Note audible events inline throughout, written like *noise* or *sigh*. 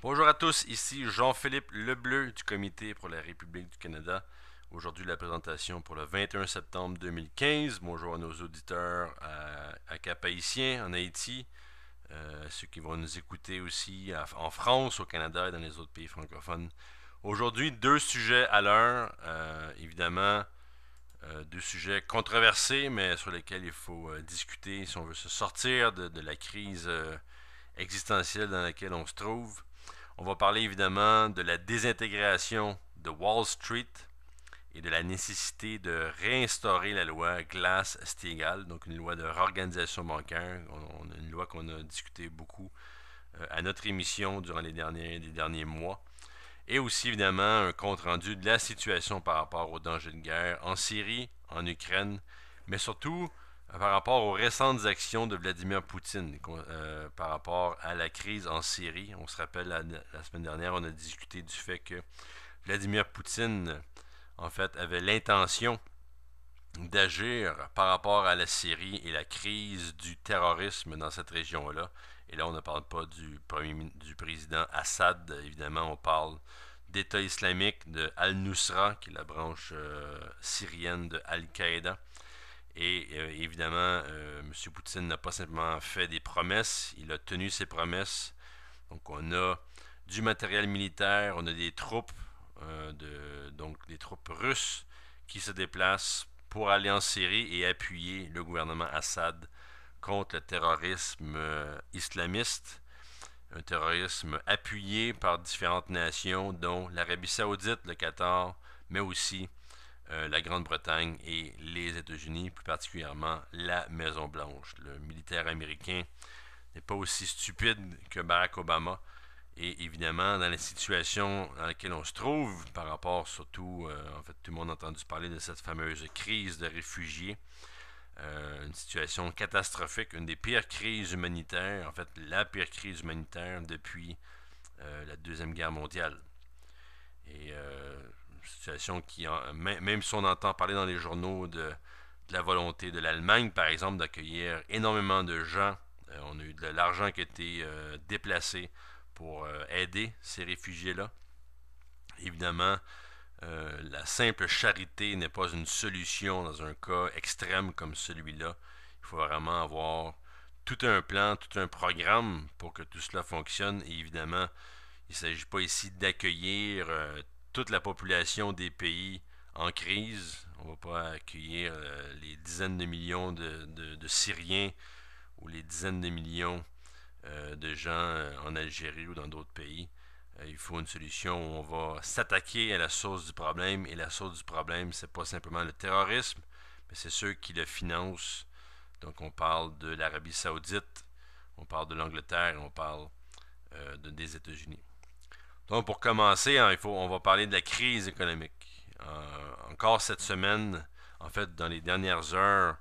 Bonjour à tous, ici Jean-Philippe Lebleu du Comité pour la République du Canada. Aujourd'hui, la présentation pour le 21 septembre 2015. Bonjour à nos auditeurs à, cap en Haïti, euh, ceux qui vont nous écouter aussi en France, au Canada et dans les autres pays francophones. Aujourd'hui, deux sujets à l'heure. Euh, évidemment, euh, deux sujets controversés, mais sur lesquels il faut discuter si on veut se sortir de la crise existentielle dans laquelle on se trouve. On va parler évidemment de la désintégration de Wall Street et de la nécessité de réinstaurer la loi Glass-Steagall, donc une loi de réorganisation bancaire, une loi qu'on a discutée beaucoup euh, à notre émission durant les derniers, les derniers mois, et aussi évidemment un compte-rendu de la situation par rapport aux dangers de guerre en Syrie, en Ukraine, mais surtout par rapport aux récentes actions de Vladimir Poutine euh, par rapport à la crise en Syrie. On se rappelle, la, semaine dernière, on a discuté du fait que Vladimir Poutine, en fait, avait l'intention d'agir par rapport à la Syrie et la crise du terrorisme dans cette région-là. Et là, on ne parle pas du, premier, du président Assad, évidemment, on parle d'État islamique, de Al-Nusra, qui est la branche euh, syrienne de Al-Qaïda. Et euh, évidemment, euh, M. Poutine n'a pas simplement fait des promesses, il a tenu ses promesses. Donc on a du matériel militaire, on a des troupes, euh, de, donc des troupes russes qui se déplacent pour aller en Syrie et appuyer le gouvernement Assad contre le terrorisme islamiste, un terrorisme appuyé par différentes nations, dont l'Arabie saoudite, le Qatar, mais aussi euh, la Grande-Bretagne et les États-Unis, plus particulièrement la Maison-Blanche. Le militaire américain n'est pas aussi stupide que Barack Obama. Et évidemment, dans la situation dans laquelle on se trouve, par rapport surtout, euh, en fait, tout le monde a entendu parler de cette fameuse crise de réfugiés, euh, une situation catastrophique, une des pires crises humanitaires, en fait, la pire crise humanitaire depuis la Deuxième Guerre mondiale. Et situation qui, même si on entend parler dans les journaux de, la volonté de l'Allemagne, par exemple, d'accueillir énormément de gens, euh, on a eu de l'argent qui a été euh, déplacé pour euh, aider ces réfugiés-là. Évidemment, la simple charité n'est pas une solution dans un cas extrême comme celui-là. Il faut vraiment avoir tout un plan, tout un programme pour que tout cela fonctionne. Et évidemment, il ne s'agit pas ici d'accueillir toute la population des pays en crise. On ne va pas accueillir euh, les dizaines de millions de, Syriens ou les dizaines de millions euh, de gens euh, en Algérie ou dans d'autres pays. il faut une solution où on va s'attaquer à la source du problème. Et la source du problème, c'est pas simplement le terrorisme, mais c'est ceux qui le financent. Donc on parle de l'Arabie saoudite, on parle de l'Angleterre, on parle de, des États-Unis. Donc, pour commencer, hein, il faut, on va parler de la crise économique. Euh, encore cette semaine, en fait, dans les dernières heures,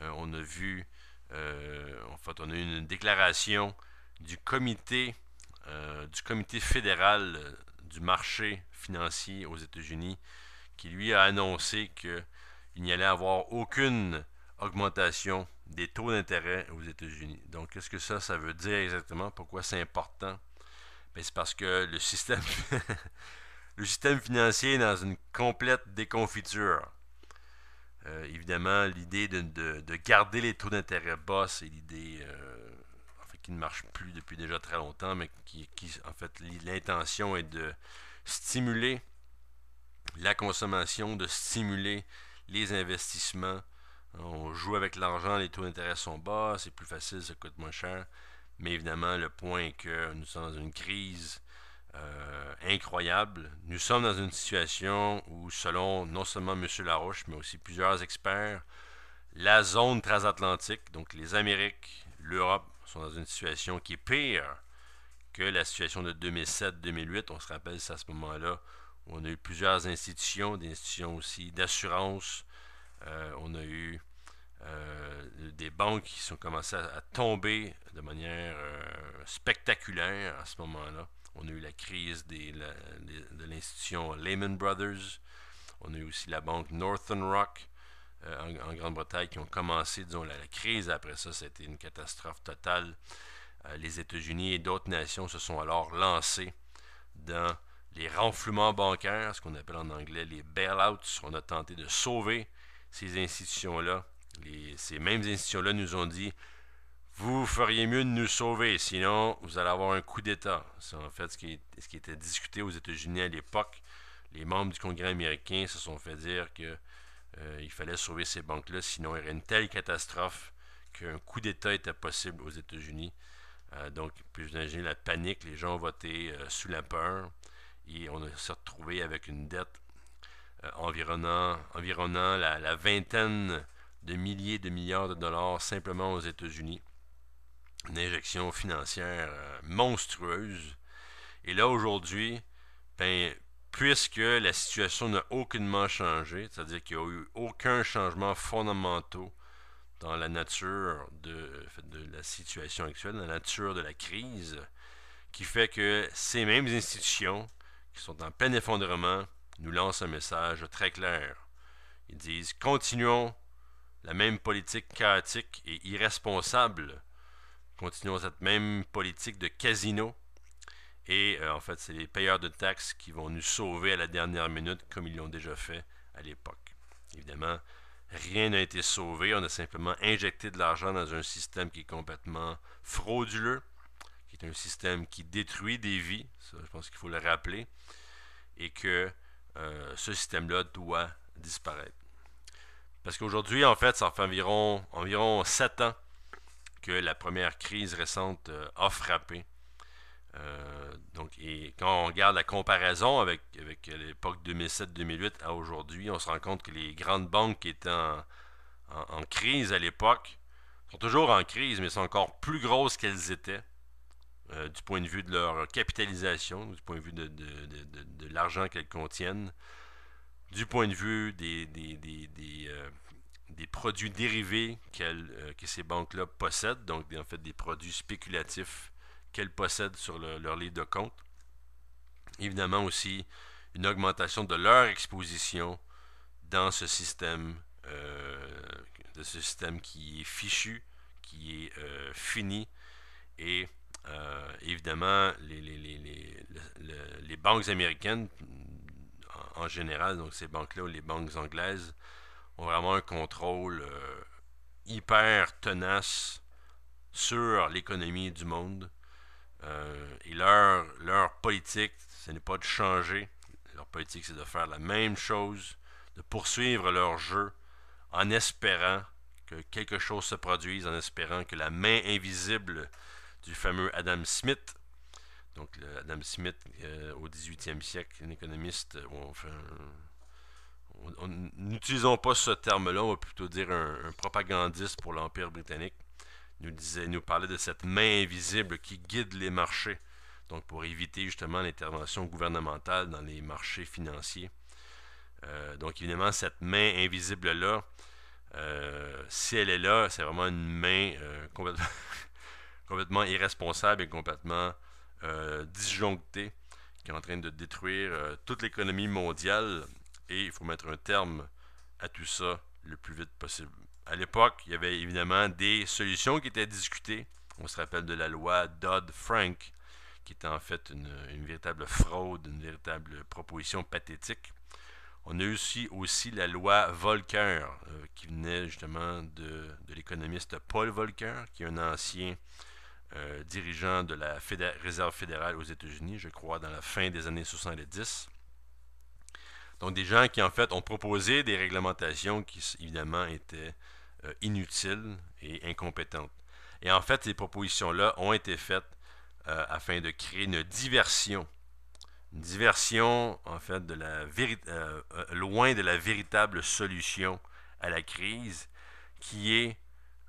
euh, on a vu, euh, en fait, on a eu une déclaration du comité, du comité fédéral du marché financier aux États-Unis, qui lui a annoncé qu'il n'y allait avoir aucune augmentation des taux d'intérêt aux États-Unis. Donc, qu'est-ce que ça, ça veut dire exactement? Pourquoi c'est important? c'est parce que *laughs* le système, financier est dans une complète déconfiture. Euh, évidemment, l'idée de, garder les taux d'intérêt bas, c'est l'idée euh, qui ne marche plus depuis déjà très longtemps, mais qui en fait, l'intention est de stimuler la consommation, de stimuler les investissements. On joue avec l'argent, les taux d'intérêt sont bas, c'est plus facile, ça coûte moins cher. Mais évidemment, le point est que nous sommes dans une crise euh, incroyable. Nous sommes dans une situation où, selon non seulement M. Laroche, mais aussi plusieurs experts, la zone transatlantique, donc les Amériques, l'Europe, sont dans une situation qui est pire que la situation de 2007-2008. On se rappelle, c'est à ce moment-là où on a eu plusieurs institutions, des institutions aussi d'assurance. Euh, on a eu euh, des banques qui sont commencées à, tomber de manière euh, spectaculaire à ce moment-là. On a eu la crise de l'institution Lehman Brothers. On a eu aussi la banque Northern Rock euh, en, Grande-Bretagne qui ont commencé, disons, la, crise. Après ça, c'était une catastrophe totale. les États-Unis et d'autres nations se sont alors lancés dans les renflouements bancaires, ce qu'on appelle en anglais les bailouts. On a tenté de sauver ces institutions-là ces mêmes institutions-là nous ont dit Vous feriez mieux de nous sauver, sinon vous allez avoir un coup d'État. C'est en fait ce qui, était discuté aux États-Unis à l'époque. Les membres du Congrès américain se sont fait dire qu'il euh, fallait sauver ces banques-là, sinon il y aurait une telle catastrophe qu'un coup d'État était possible aux États-Unis. Euh, donc, vous pouvez la panique, les gens ont voté euh, sous la peur et on s'est retrouvé avec une dette environnant, environnant la vingtaine de milliers de milliards de dollars simplement aux États-Unis. Une injection financière euh, monstrueuse. Et là, aujourd'hui, ben, puisque la situation n'a aucunement changé, c'est-à-dire qu'il n'y a eu aucun changement fondamental dans la nature de, de, la situation actuelle, dans la nature de la crise, qui fait que ces mêmes institutions qui sont en plein effondrement nous lancent un message très clair. Ils disent continuons la même politique chaotique et irresponsable. Continuons cette même politique de casino. Et euh, en fait, c'est les payeurs de taxes qui vont nous sauver à la dernière minute, comme ils l'ont déjà fait à l'époque. Évidemment, rien n'a été sauvé. On a simplement injecté de l'argent dans un système qui est complètement frauduleux, qui est un système qui détruit des vies. Ça, je pense qu'il faut le rappeler. Et que euh, ce système-là doit disparaître. Parce qu'aujourd'hui, en fait, ça fait environ, environ 7 ans que la première crise récente euh, a frappé. Euh, donc, et quand on regarde la comparaison avec, l'époque 2007-2008 à aujourd'hui, on se rend compte que les grandes banques qui étaient en, crise à l'époque sont toujours en crise, mais sont encore plus grosses qu'elles étaient euh, du point de vue de leur capitalisation, du point de vue de l'argent qu'elles contiennent du point de vue des, des, euh, produits dérivés euh, que ces banques-là possèdent, donc en fait des produits spéculatifs qu'elles possèdent sur leur livre de compte. Évidemment aussi une augmentation de leur exposition dans ce système, euh, de système qui est fichu, qui est fini et évidemment, les, les, les, banques américaines, en, général, donc ces banques-là, les banques anglaises, ont vraiment un contrôle euh, hyper tenace sur l'économie du monde. Euh, et leur, leur politique, ce n'est pas de changer. Leur politique, c'est de faire la même chose, de poursuivre leur jeu en espérant que quelque chose se produise, en espérant que la main invisible du fameux Adam Smith donc le Adam Smith, euh, au 18e siècle, un économiste, euh, on N'utilisons pas ce terme-là, on va plutôt dire un, propagandiste pour l'Empire britannique. Nous disait, nous parlait de cette main invisible qui guide les marchés, donc pour éviter justement l'intervention gouvernementale dans les marchés financiers. Euh, donc évidemment, cette main invisible-là, si elle est là, c'est vraiment une main *laughs* complètement, irresponsable et complètement euh, disjoncté, qui est en train de détruire euh, toute l'économie mondiale et il faut mettre un terme à tout ça le plus vite possible. À l'époque, il y avait évidemment des solutions qui étaient discutées. On se rappelle de la loi Dodd-Frank, qui était en fait une, véritable fraude, une véritable proposition pathétique. On a aussi, aussi la loi Volcker, euh, qui venait justement de, de l'économiste Paul Volcker, qui est un ancien euh, dirigeant de la Réserve fédérale aux États-Unis, je crois, dans la fin des années 70. Donc des gens qui en fait ont proposé des réglementations qui évidemment étaient euh, inutiles et incompétentes. Et en fait, ces propositions-là ont été faites euh, afin de créer une diversion. Une diversion, en fait, de la loin de la véritable solution à la crise, qui est,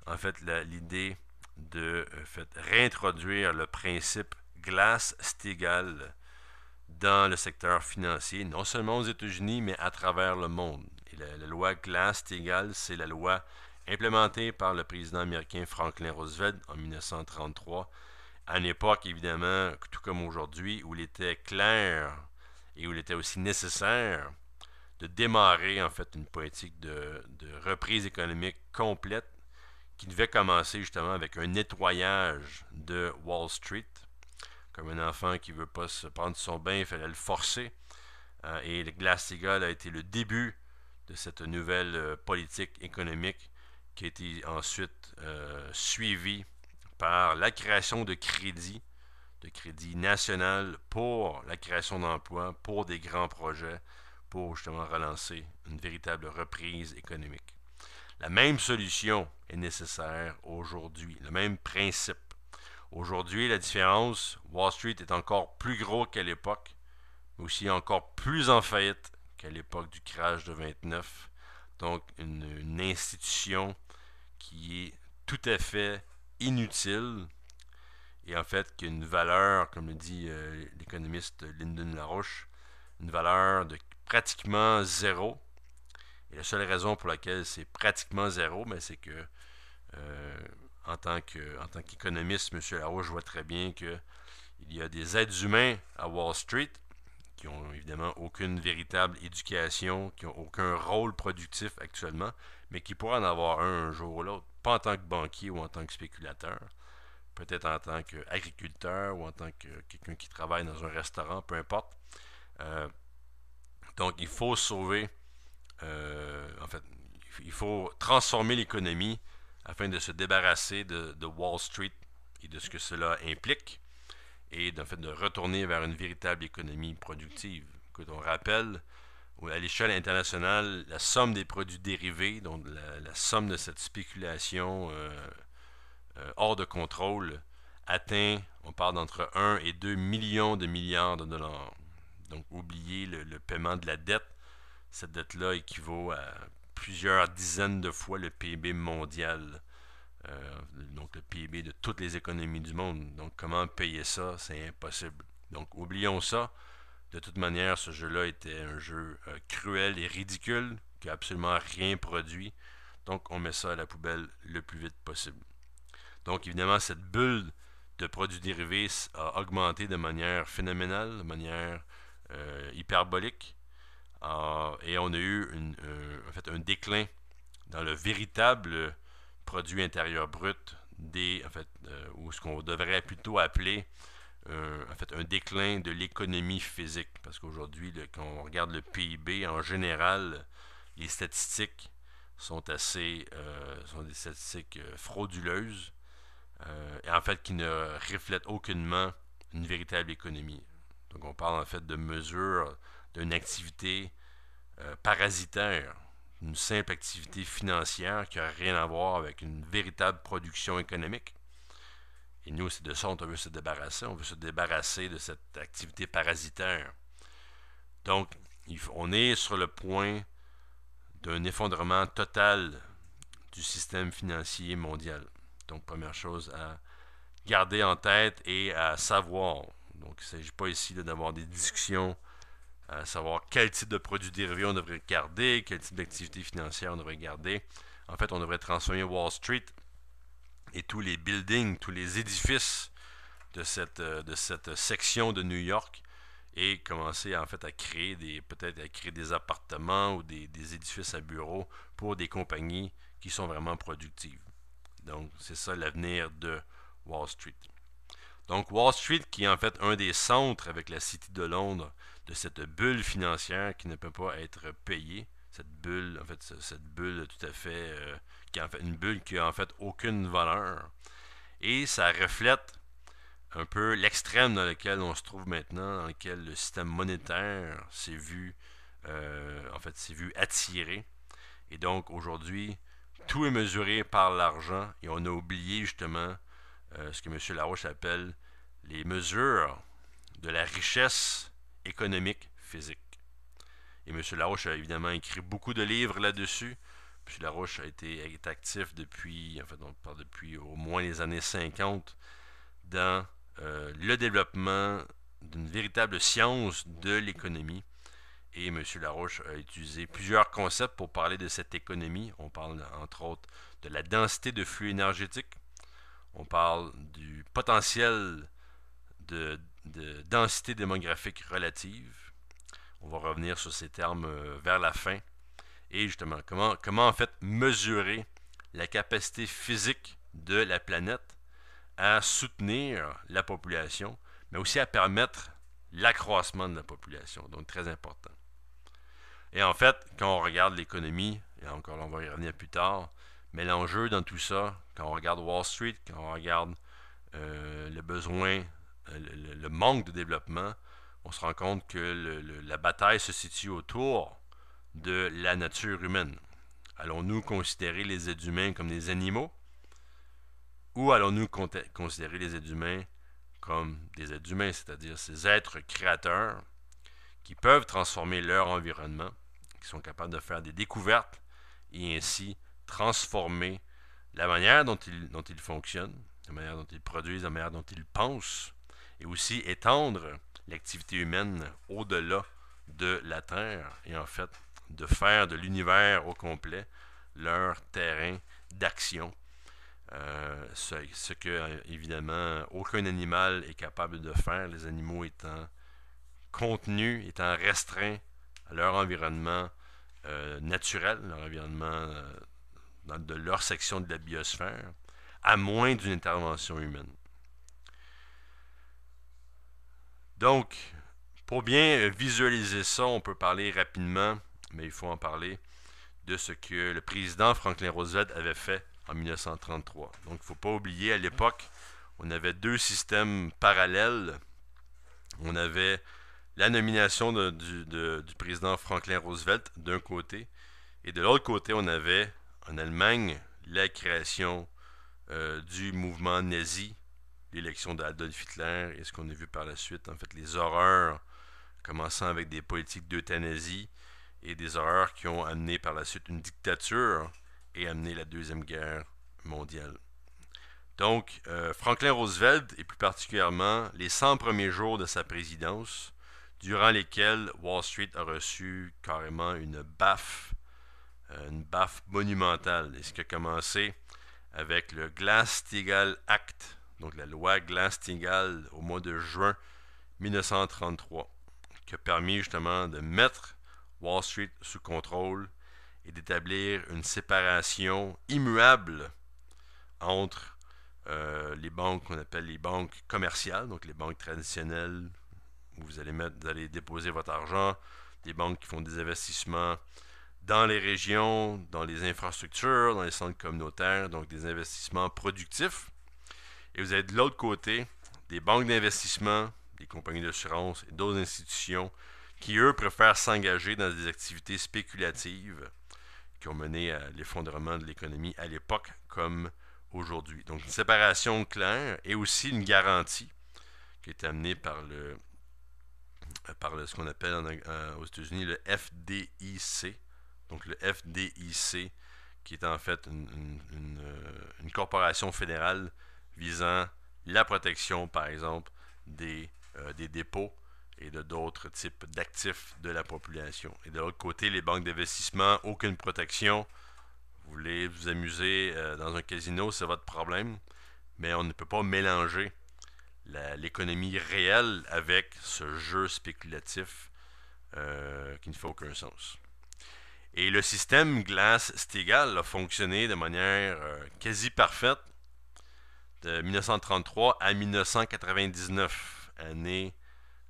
en fait, l'idée de euh, réintroduire le principe Glass-Steagall dans le secteur financier, non seulement aux États-Unis, mais à travers le monde. Et la, loi Glass-Steagall, c'est la loi implémentée par le président américain Franklin Roosevelt en 1933, à une époque évidemment, tout comme aujourd'hui, où il était clair et où il était aussi nécessaire de démarrer en fait une politique de reprise économique complète qui devait commencer justement avec un nettoyage de Wall Street. Comme un enfant qui ne veut pas se prendre son bain, il fallait le forcer. Euh, et le Glass-Steagall a été le début de cette nouvelle euh, politique économique qui a été ensuite euh, suivie par la création de crédits, de crédits national pour la création d'emplois, pour des grands projets, pour justement relancer une véritable reprise économique. La même solution est nécessaire aujourd'hui, le même principe. Aujourd'hui, la différence, Wall Street est encore plus gros qu'à l'époque, mais aussi encore plus en faillite qu'à l'époque du crash de 29. Donc, une, institution qui est tout à fait inutile et en fait qui a une valeur, comme le dit euh, l'économiste Lyndon LaRouche, une valeur de pratiquement zéro et la seule raison pour laquelle c'est pratiquement zéro, mais ben, c'est euh, que en tant qu'économiste, monsieur M. Larouche voit très bien qu'il y a des êtres humains à Wall Street qui n'ont évidemment aucune véritable éducation, qui n'ont aucun rôle productif actuellement, mais qui pourraient en avoir un un jour ou l'autre, pas en tant que banquier ou en tant que spéculateur, peut-être en tant qu'agriculteur ou en tant que quelqu'un qui travaille dans un restaurant, peu importe. Euh, donc il faut sauver euh, en fait, il faut transformer l'économie afin de se débarrasser de, Wall Street et de ce que cela implique et fait de retourner vers une véritable économie productive. que on rappelle à l'échelle internationale la somme des produits dérivés, donc la, somme de cette spéculation euh, euh, hors de contrôle atteint, on parle d'entre 1 et 2 millions de milliards de dollars. Donc oubliez le paiement de la dette cette dette-là équivaut à plusieurs dizaines de fois le PIB mondial, euh, donc le PIB de toutes les économies du monde. Donc comment payer ça, c'est impossible. Donc oublions ça. De toute manière, ce jeu-là était un jeu euh, cruel et ridicule qui n'a absolument rien produit. Donc on met ça à la poubelle le plus vite possible. Donc évidemment, cette bulle de produits dérivés a augmenté de manière phénoménale, de manière euh, hyperbolique. Euh, et on a eu euh, en fait un déclin dans le véritable produit intérieur brut des, en fait, euh, ou ce qu'on devrait plutôt appeler en fait, un déclin de l'économie physique. Parce qu'aujourd'hui, quand on regarde le PIB en général, les statistiques sont assez sont des statistiques frauduleuses et en fait qui ne reflètent aucunement une véritable économie. Donc on parle en fait de mesures d'une activité euh, parasitaire, une simple activité financière qui n'a rien à voir avec une véritable production économique. Et nous, c'est de ça on veut se débarrasser. On veut se débarrasser de cette activité parasitaire. Donc, on est sur le point d'un effondrement total du système financier mondial. Donc, première chose à garder en tête et à savoir. Donc, il ne s'agit pas ici d'avoir des discussions à savoir quel type de produits dérivés on devrait garder, quel type d'activité financière on devrait garder. En fait, on devrait transformer Wall Street et tous les buildings, tous les édifices euh, de cette, section de New York et commencer en fait à créer des peut-être à créer des appartements ou des, des édifices à bureaux pour des compagnies qui sont vraiment productives. Donc c'est ça l'avenir de Wall Street. Donc Wall Street qui est en fait un des centres avec la City de Londres de cette bulle financière qui ne peut pas être payée. Cette bulle, en fait, cette bulle tout à fait, euh, qui en fait une bulle qui a en fait aucune valeur. Et ça reflète un peu l'extrême dans lequel on se trouve maintenant, dans lequel le système monétaire s'est vu, euh, en fait, s'est vu attiré. Et donc aujourd'hui, tout est mesuré par l'argent et on a oublié justement euh, ce que M. Laroche appelle les mesures de la richesse économique physique. Et M. Larouche a évidemment écrit beaucoup de livres là-dessus. M. Larouche a été, est actif depuis, en depuis au moins les années 50 dans euh, le développement d'une véritable science de l'économie. Et M. Larouche a utilisé plusieurs concepts pour parler de cette économie. On parle entre autres de la densité de flux énergétique. On parle du potentiel de de densité démographique relative. On va revenir sur ces termes euh, vers la fin. Et justement, comment, comment en fait mesurer la capacité physique de la planète à soutenir la population, mais aussi à permettre l'accroissement de la population. Donc, très important. Et en fait, quand on regarde l'économie, et encore on va y revenir plus tard, mais l'enjeu dans tout ça, quand on regarde Wall Street, quand on regarde euh, le besoin euh, le, manque de développement, on se rend compte que la bataille se situe autour de la nature humaine. Allons-nous considérer les êtres humains comme des animaux ou allons-nous considérer les êtres humains comme des êtres humains, c'est-à-dire ces êtres créateurs qui peuvent transformer leur environnement, qui sont capables de faire des découvertes et ainsi transformer la manière dont ils fonctionnent, la manière dont ils produisent, la manière dont ils pensent, et aussi étendre l'activité humaine au-delà de la Terre et en fait de faire de l'univers au complet leur terrain d'action. Euh, ce, que, évidemment, aucun animal est capable de faire, les animaux étant contenus, étant restreints à leur environnement euh, naturel, leur environnement euh, de leur section de la biosphère, à moins d'une intervention humaine. Donc, pour bien euh, visualiser ça, on peut parler rapidement, mais il faut en parler, de ce que le président Franklin Roosevelt avait fait en 1933. Donc, il ne faut pas oublier, à l'époque, on avait deux systèmes parallèles. On avait la nomination du, président Franklin Roosevelt d'un côté, et de l'autre côté, on avait en Allemagne la création euh, du mouvement nazi l'élection d'Adolf Hitler et ce qu'on a vu par la suite, en fait, les horreurs, commençant avec des politiques d'euthanasie et des horreurs qui ont amené par la suite une dictature et amené la Deuxième Guerre mondiale. Donc, euh, Franklin Roosevelt, et plus particulièrement les 100 premiers jours de sa présidence, durant lesquels Wall Street a reçu carrément une baffe, euh, une baffe monumentale. Et ce qui a commencé avec le Glass-Steagall Act donc la loi glass au mois de juin 1933, qui a permis justement de mettre Wall Street sous contrôle et d'établir une séparation immuable entre euh, les banques qu'on appelle les banques commerciales, donc les banques traditionnelles où vous allez, mettre, vous allez déposer votre argent, des banques qui font des investissements dans les régions, dans les infrastructures, dans les centres communautaires, donc des investissements productifs, et vous avez de l'autre côté des banques d'investissement, des compagnies d'assurance et d'autres institutions qui, eux, préfèrent s'engager dans des activités spéculatives qui ont mené à l'effondrement de l'économie à l'époque comme aujourd'hui. Donc, une séparation claire et aussi une garantie qui est amenée par le par ce qu'on appelle euh, aux États-Unis le FDIC. Donc le FDIC, qui est en fait une euh, corporation fédérale visant la protection, par exemple, des, euh, des dépôts et de d'autres types d'actifs de la population. Et de l'autre côté, les banques d'investissement, aucune protection. Vous voulez vous amuser euh, dans un casino, c'est votre problème, mais on ne peut pas mélanger l'économie réelle avec ce jeu spéculatif euh, qui ne fait aucun sens. Et le système Glass-Steagall a fonctionné de manière quasi parfaite de 1933 à 1999, année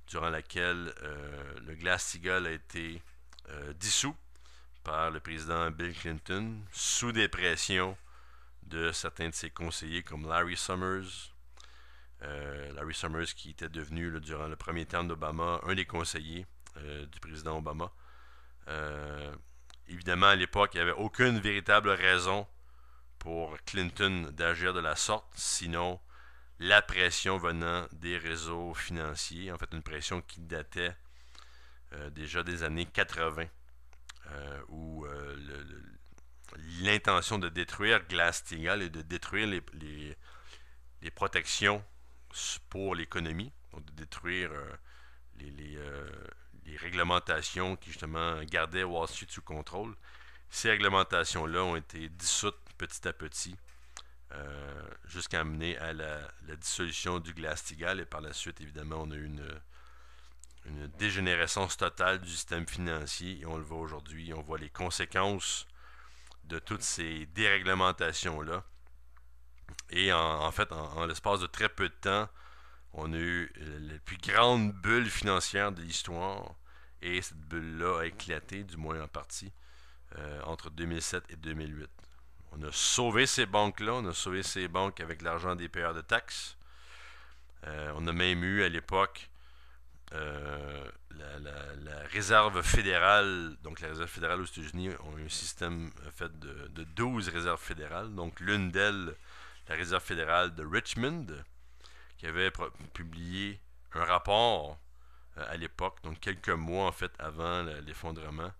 durant laquelle euh, le Glass-Steagall a été euh, dissous par le président Bill Clinton sous des pressions de certains de ses conseillers comme Larry Summers. Euh, Larry Summers qui était devenu durant le premier terme d'Obama un des conseillers du président Obama. évidemment, à l'époque, il n'y avait aucune véritable raison pour Clinton d'agir de la sorte, sinon la pression venant des réseaux financiers, en fait une pression qui datait euh, déjà des années 80, euh, où euh, l'intention de détruire Glass-Steagall et de détruire les, les, protections pour l'économie, de détruire les, les, réglementations qui justement gardaient Wall Street sous contrôle, ces réglementations-là ont été dissoutes petit à petit euh, jusqu'à amener à la, dissolution du Glass-Steagall et par la suite, évidemment, on a eu une, dégénérescence totale du système financier et on le voit aujourd'hui, on voit les conséquences de toutes ces déréglementations-là. Et en, fait, en, l'espace de très peu de temps, on a eu la plus grande bulle financière de l'histoire et cette bulle-là a éclaté, du moins en partie, euh, entre 2007 et 2008. On a sauvé ces banques-là, on a sauvé ces banques avec l'argent des payeurs de taxes. Euh, on a même eu à l'époque euh, la, réserve fédérale. Donc la réserve fédérale aux États-Unis ont eu un système fait de, de 12 réserves fédérales. Donc l'une d'elles, la réserve fédérale de Richmond, qui avait publié un rapport euh, à l'époque, donc quelques mois en fait avant l'effondrement,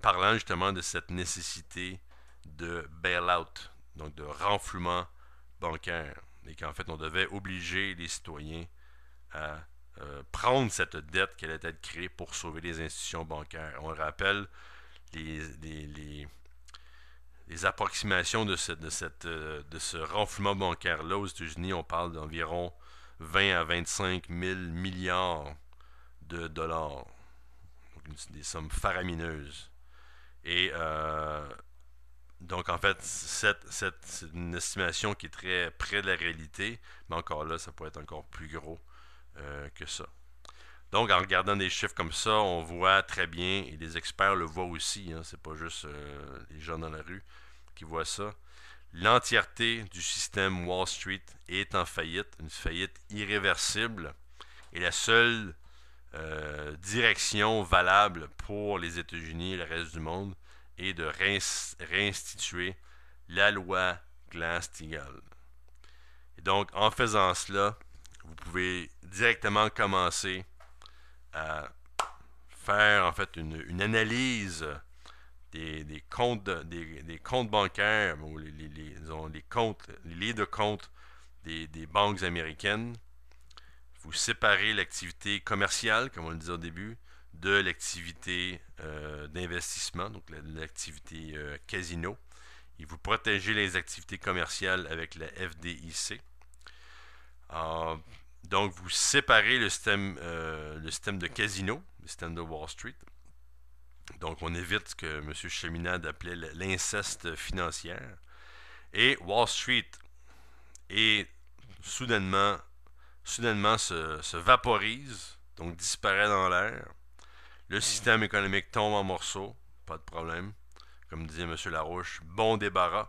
parlant justement de cette nécessité de bail-out, donc de renflouement bancaire, et qu'en fait on devait obliger les citoyens à euh, prendre cette dette qu'elle allait être créée pour sauver les institutions bancaires. On rappelle, les, les, approximations de ce, cette, euh, de ce renflouement bancaire-là aux États-Unis, on parle d'environ 20 à 25 000 milliards de dollars. Donc, des sommes faramineuses. Et euh, donc, en fait, c'est une estimation qui est très près de la réalité, mais encore là, ça pourrait être encore plus gros euh, que ça. Donc, en regardant des chiffres comme ça, on voit très bien, et les experts le voient aussi, hein, c'est pas juste euh, les gens dans la rue qui voient ça. L'entièreté du système Wall Street est en faillite, une faillite irréversible, et la seule euh, direction valable pour les États-Unis et le reste du monde, et de réinstituer la loi Glass-Steagall. Donc, en faisant cela, vous pouvez directement commencer à faire en fait une, analyse des, comptes, des, comptes bancaires ou les, les, comptes, les de comptes des banques américaines. Vous séparez l'activité commerciale, comme on le disait au début, de l'activité euh, d'investissement, donc l'activité euh, casino. Et vous protégez les activités commerciales avec la FDIC. donc, vous séparez le système, euh, le système de casino, le système de Wall Street. Donc, on évite ce que M. Cheminade appelait l'inceste financière. Et Wall Street et soudainement, soudainement se vaporise, donc disparaît dans l'air. Le système économique tombe en morceaux, pas de problème. Comme disait M. Larouche, bon débarras.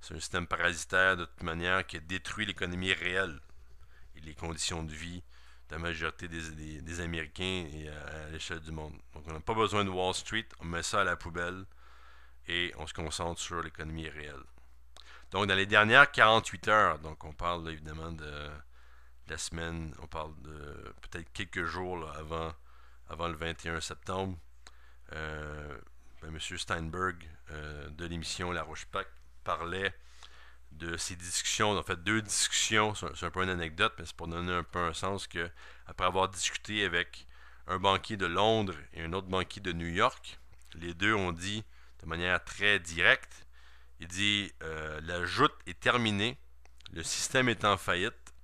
C'est un système parasitaire de toute manière qui détruit l'économie réelle et les conditions de vie de la majorité des, Américains et à, l'échelle du monde. Donc on n'a pas besoin de Wall Street, on met ça à la poubelle et on se concentre sur l'économie réelle. Donc, dans les dernières 48 heures, donc on parle évidemment de, la semaine, on parle de peut-être quelques jours avant avant le 21 septembre. Euh, ben, M. Steinberg euh, de l'émission La Roche-Pac parlait de ces discussions, en fait deux discussions, c'est un peu une anecdote, mais c'est pour donner un peu un sens que, après avoir discuté avec un banquier de Londres et un autre banquier de New York, les deux ont dit de manière très directe, il dit euh, la joute est terminée, le système est en faillite,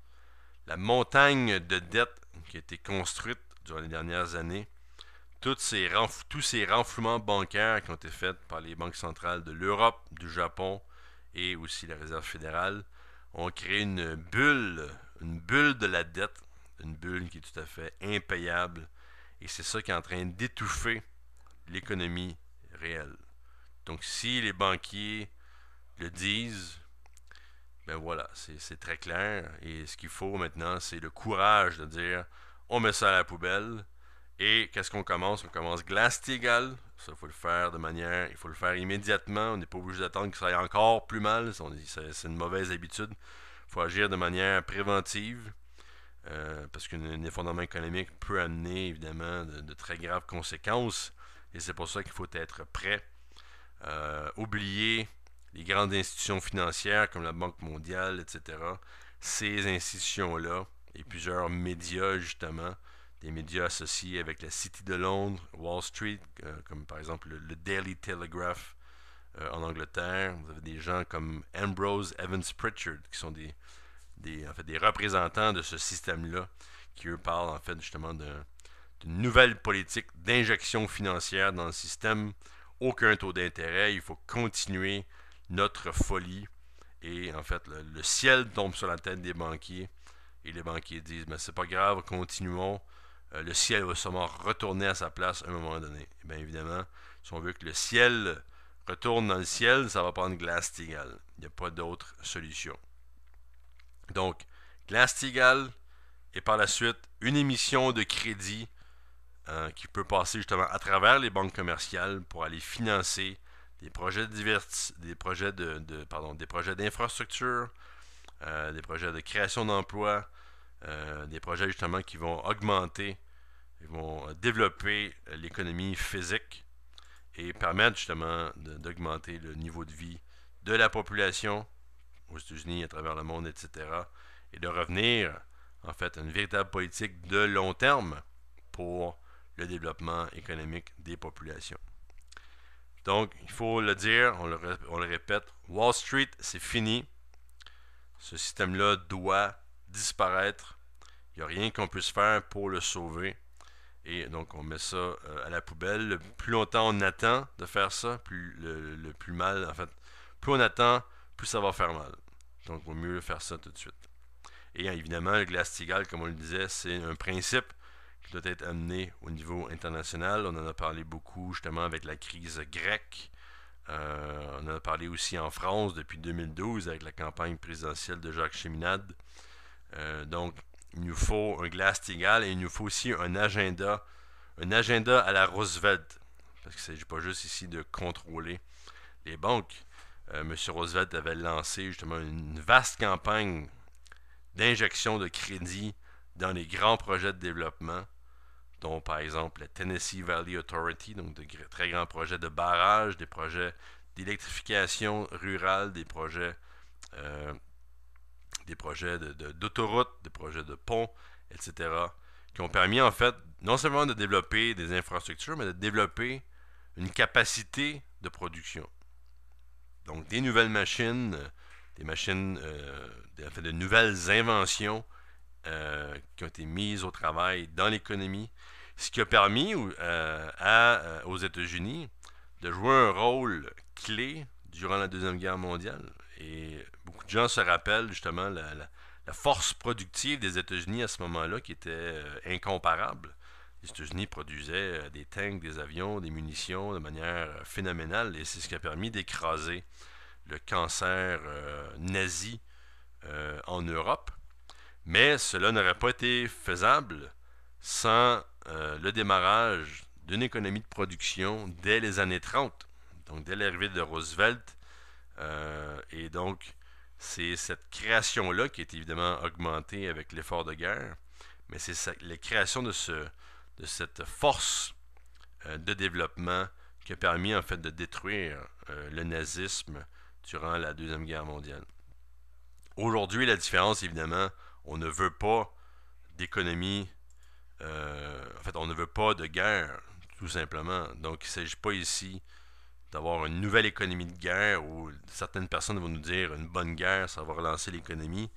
la montagne de dettes qui a été construite durant les dernières années, tous ces, tous ces renflouements bancaires qui ont été faits par les banques centrales de l'Europe, du Japon et aussi la Réserve fédérale ont créé une bulle, une bulle de la dette, une bulle qui est tout à fait impayable. Et c'est ça qui est en train d'étouffer l'économie réelle. Donc si les banquiers le disent, ben voilà, c'est très clair. Et ce qu'il faut maintenant, c'est le courage de dire on met ça à la poubelle. Et qu'est-ce qu'on commence On commence Glastigal. ça Ça, faut le faire de manière. Il faut le faire immédiatement. On n'est pas obligé d'attendre que ça aille encore plus mal. C'est une mauvaise habitude. Il faut agir de manière préventive. Euh, parce qu'un effondrement économique peut amener évidemment de, très graves conséquences. Et c'est pour ça qu'il faut être prêt. Euh, oublier les grandes institutions financières comme la Banque mondiale, etc. Ces institutions-là et plusieurs médias, justement, des médias associés avec la City de Londres, Wall Street, euh, comme par exemple le, Daily Telegraph euh, en Angleterre. Vous avez des gens comme Ambrose Evans Pritchard, qui sont des, des, en fait, des représentants de ce système-là, qui eux parlent en fait justement d'une nouvelle politique d'injection financière dans le système. Aucun taux d'intérêt, il faut continuer notre folie. Et en fait, le ciel tombe sur la tête des banquiers. Et les banquiers disent Mais c'est pas grave, continuons. Euh, le ciel va sûrement retourner à sa place à un moment donné. Et eh bien évidemment, si on veut que le ciel retourne dans le ciel, ça va prendre Glass-Steagall. Il n'y a pas d'autre solution. Donc, Glass-Steagall et par la suite une émission de crédit hein, qui peut passer justement à travers les banques commerciales pour aller financer des projets projets de, des projets d'infrastructure, euh, des projets de création d'emplois, euh, des projets justement qui vont augmenter, vont développer l'économie physique et permettre justement d'augmenter le niveau de vie de la population aux États-Unis, à travers le monde, etc. Et de revenir en fait à une véritable politique de long terme pour le développement économique des populations. Donc, il faut le dire, on le répète, Wall Street, c'est fini. Ce système-là doit disparaître. Il n'y a rien qu'on puisse faire pour le sauver. Et donc, on met ça euh, à la poubelle. plus longtemps on attend de faire ça, plus le, plus mal, en fait, plus on attend, plus ça va faire mal. Donc, il vaut mieux faire ça tout de suite. Et évidemment, le glastigal, comme on le disait, c'est un principe qui doit être amené au niveau international. On en a parlé beaucoup justement avec la crise grecque euh, on en a parlé aussi en France depuis 2012 avec la campagne présidentielle de Jacques Cheminade. Euh, donc, il nous faut un Glass-Steagall et il nous faut aussi un agenda, un agenda à la Roosevelt. Parce qu'il ne s'agit pas juste ici de contrôler les banques. Euh, M. Roosevelt avait lancé justement une vaste campagne d'injection de crédit dans les grands projets de développement dont par exemple la Tennessee Valley Authority, donc de très grands projets de barrages, des projets d'électrification rurale, des projets, euh, des projets d'autoroutes, des projets de ponts, etc., qui ont permis en fait non seulement de développer des infrastructures, mais de développer une capacité de production. Donc des nouvelles machines, euh, des machines, euh, fait, de nouvelles inventions euh, qui ont été mises au travail dans l'économie, ce qui a permis euh, euh, aux États-Unis de jouer un rôle clé durant la Deuxième Guerre mondiale. Et beaucoup de gens se rappellent justement la, force productive des États-Unis à ce moment-là qui était incomparable. Les États-Unis produisaient des tanks, des avions, des munitions de manière phénoménale et c'est ce qui a permis d'écraser le cancer nazi en Europe. Mais cela n'aurait pas été faisable sans euh, le démarrage d'une économie de production dès les années 30, donc dès l'arrivée de Roosevelt. Euh, et donc, c'est cette création-là qui est évidemment augmentée avec l'effort de guerre, mais c'est la création de, cette force euh, de développement qui a permis en fait de détruire le nazisme durant la Deuxième Guerre mondiale. Aujourd'hui, la différence, évidemment, on ne veut pas d'économie, euh, en fait, on ne veut pas de guerre, tout simplement. Donc, il ne s'agit pas ici d'avoir une nouvelle économie de guerre où certaines personnes vont nous dire une bonne guerre, ça va relancer l'économie.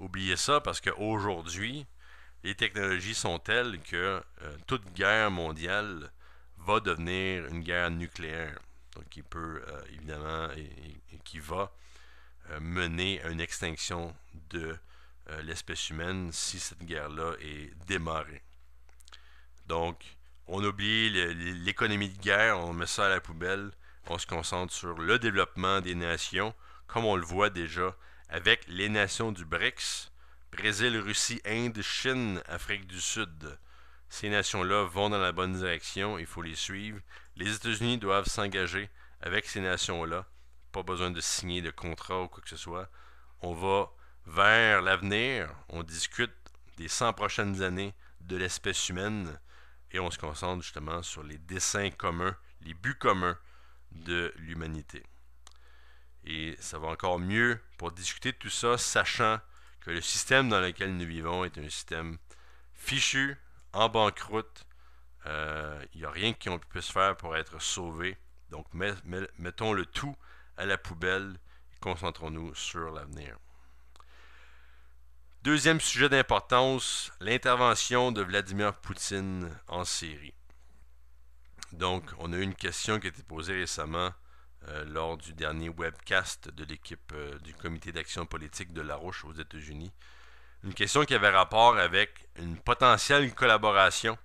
Oubliez ça parce qu'aujourd'hui, les technologies sont telles que euh, toute guerre mondiale va devenir une guerre nucléaire. Donc, qui peut euh, évidemment et, qui va mener à une extinction de euh, l'espèce humaine si cette guerre-là est démarrée. Donc, on oublie l'économie de guerre, on met ça à la poubelle, on se concentre sur le développement des nations, comme on le voit déjà avec les nations du BRICS, Brésil, Russie, Inde, Chine, Afrique du Sud. Ces nations-là vont dans la bonne direction, il faut les suivre. Les États-Unis doivent s'engager avec ces nations-là. Pas besoin de signer de contrat ou quoi que ce soit. On va vers l'avenir, on discute des 100 prochaines années de l'espèce humaine et on se concentre justement sur les desseins communs, les buts communs de l'humanité. Et ça va encore mieux pour discuter de tout ça, sachant que le système dans lequel nous vivons est un système fichu, en banqueroute. Il euh, n'y a rien qu'on puisse faire pour être sauvé. Donc mettons le tout à la poubelle et concentrons-nous sur l'avenir. Deuxième sujet d'importance, l'intervention de Vladimir Poutine en Syrie. Donc, on a eu une question qui a été posée récemment euh, lors du dernier webcast de l'équipe euh, du comité d'action politique de la Roche aux États-Unis. Une question qui avait rapport avec une potentielle collaboration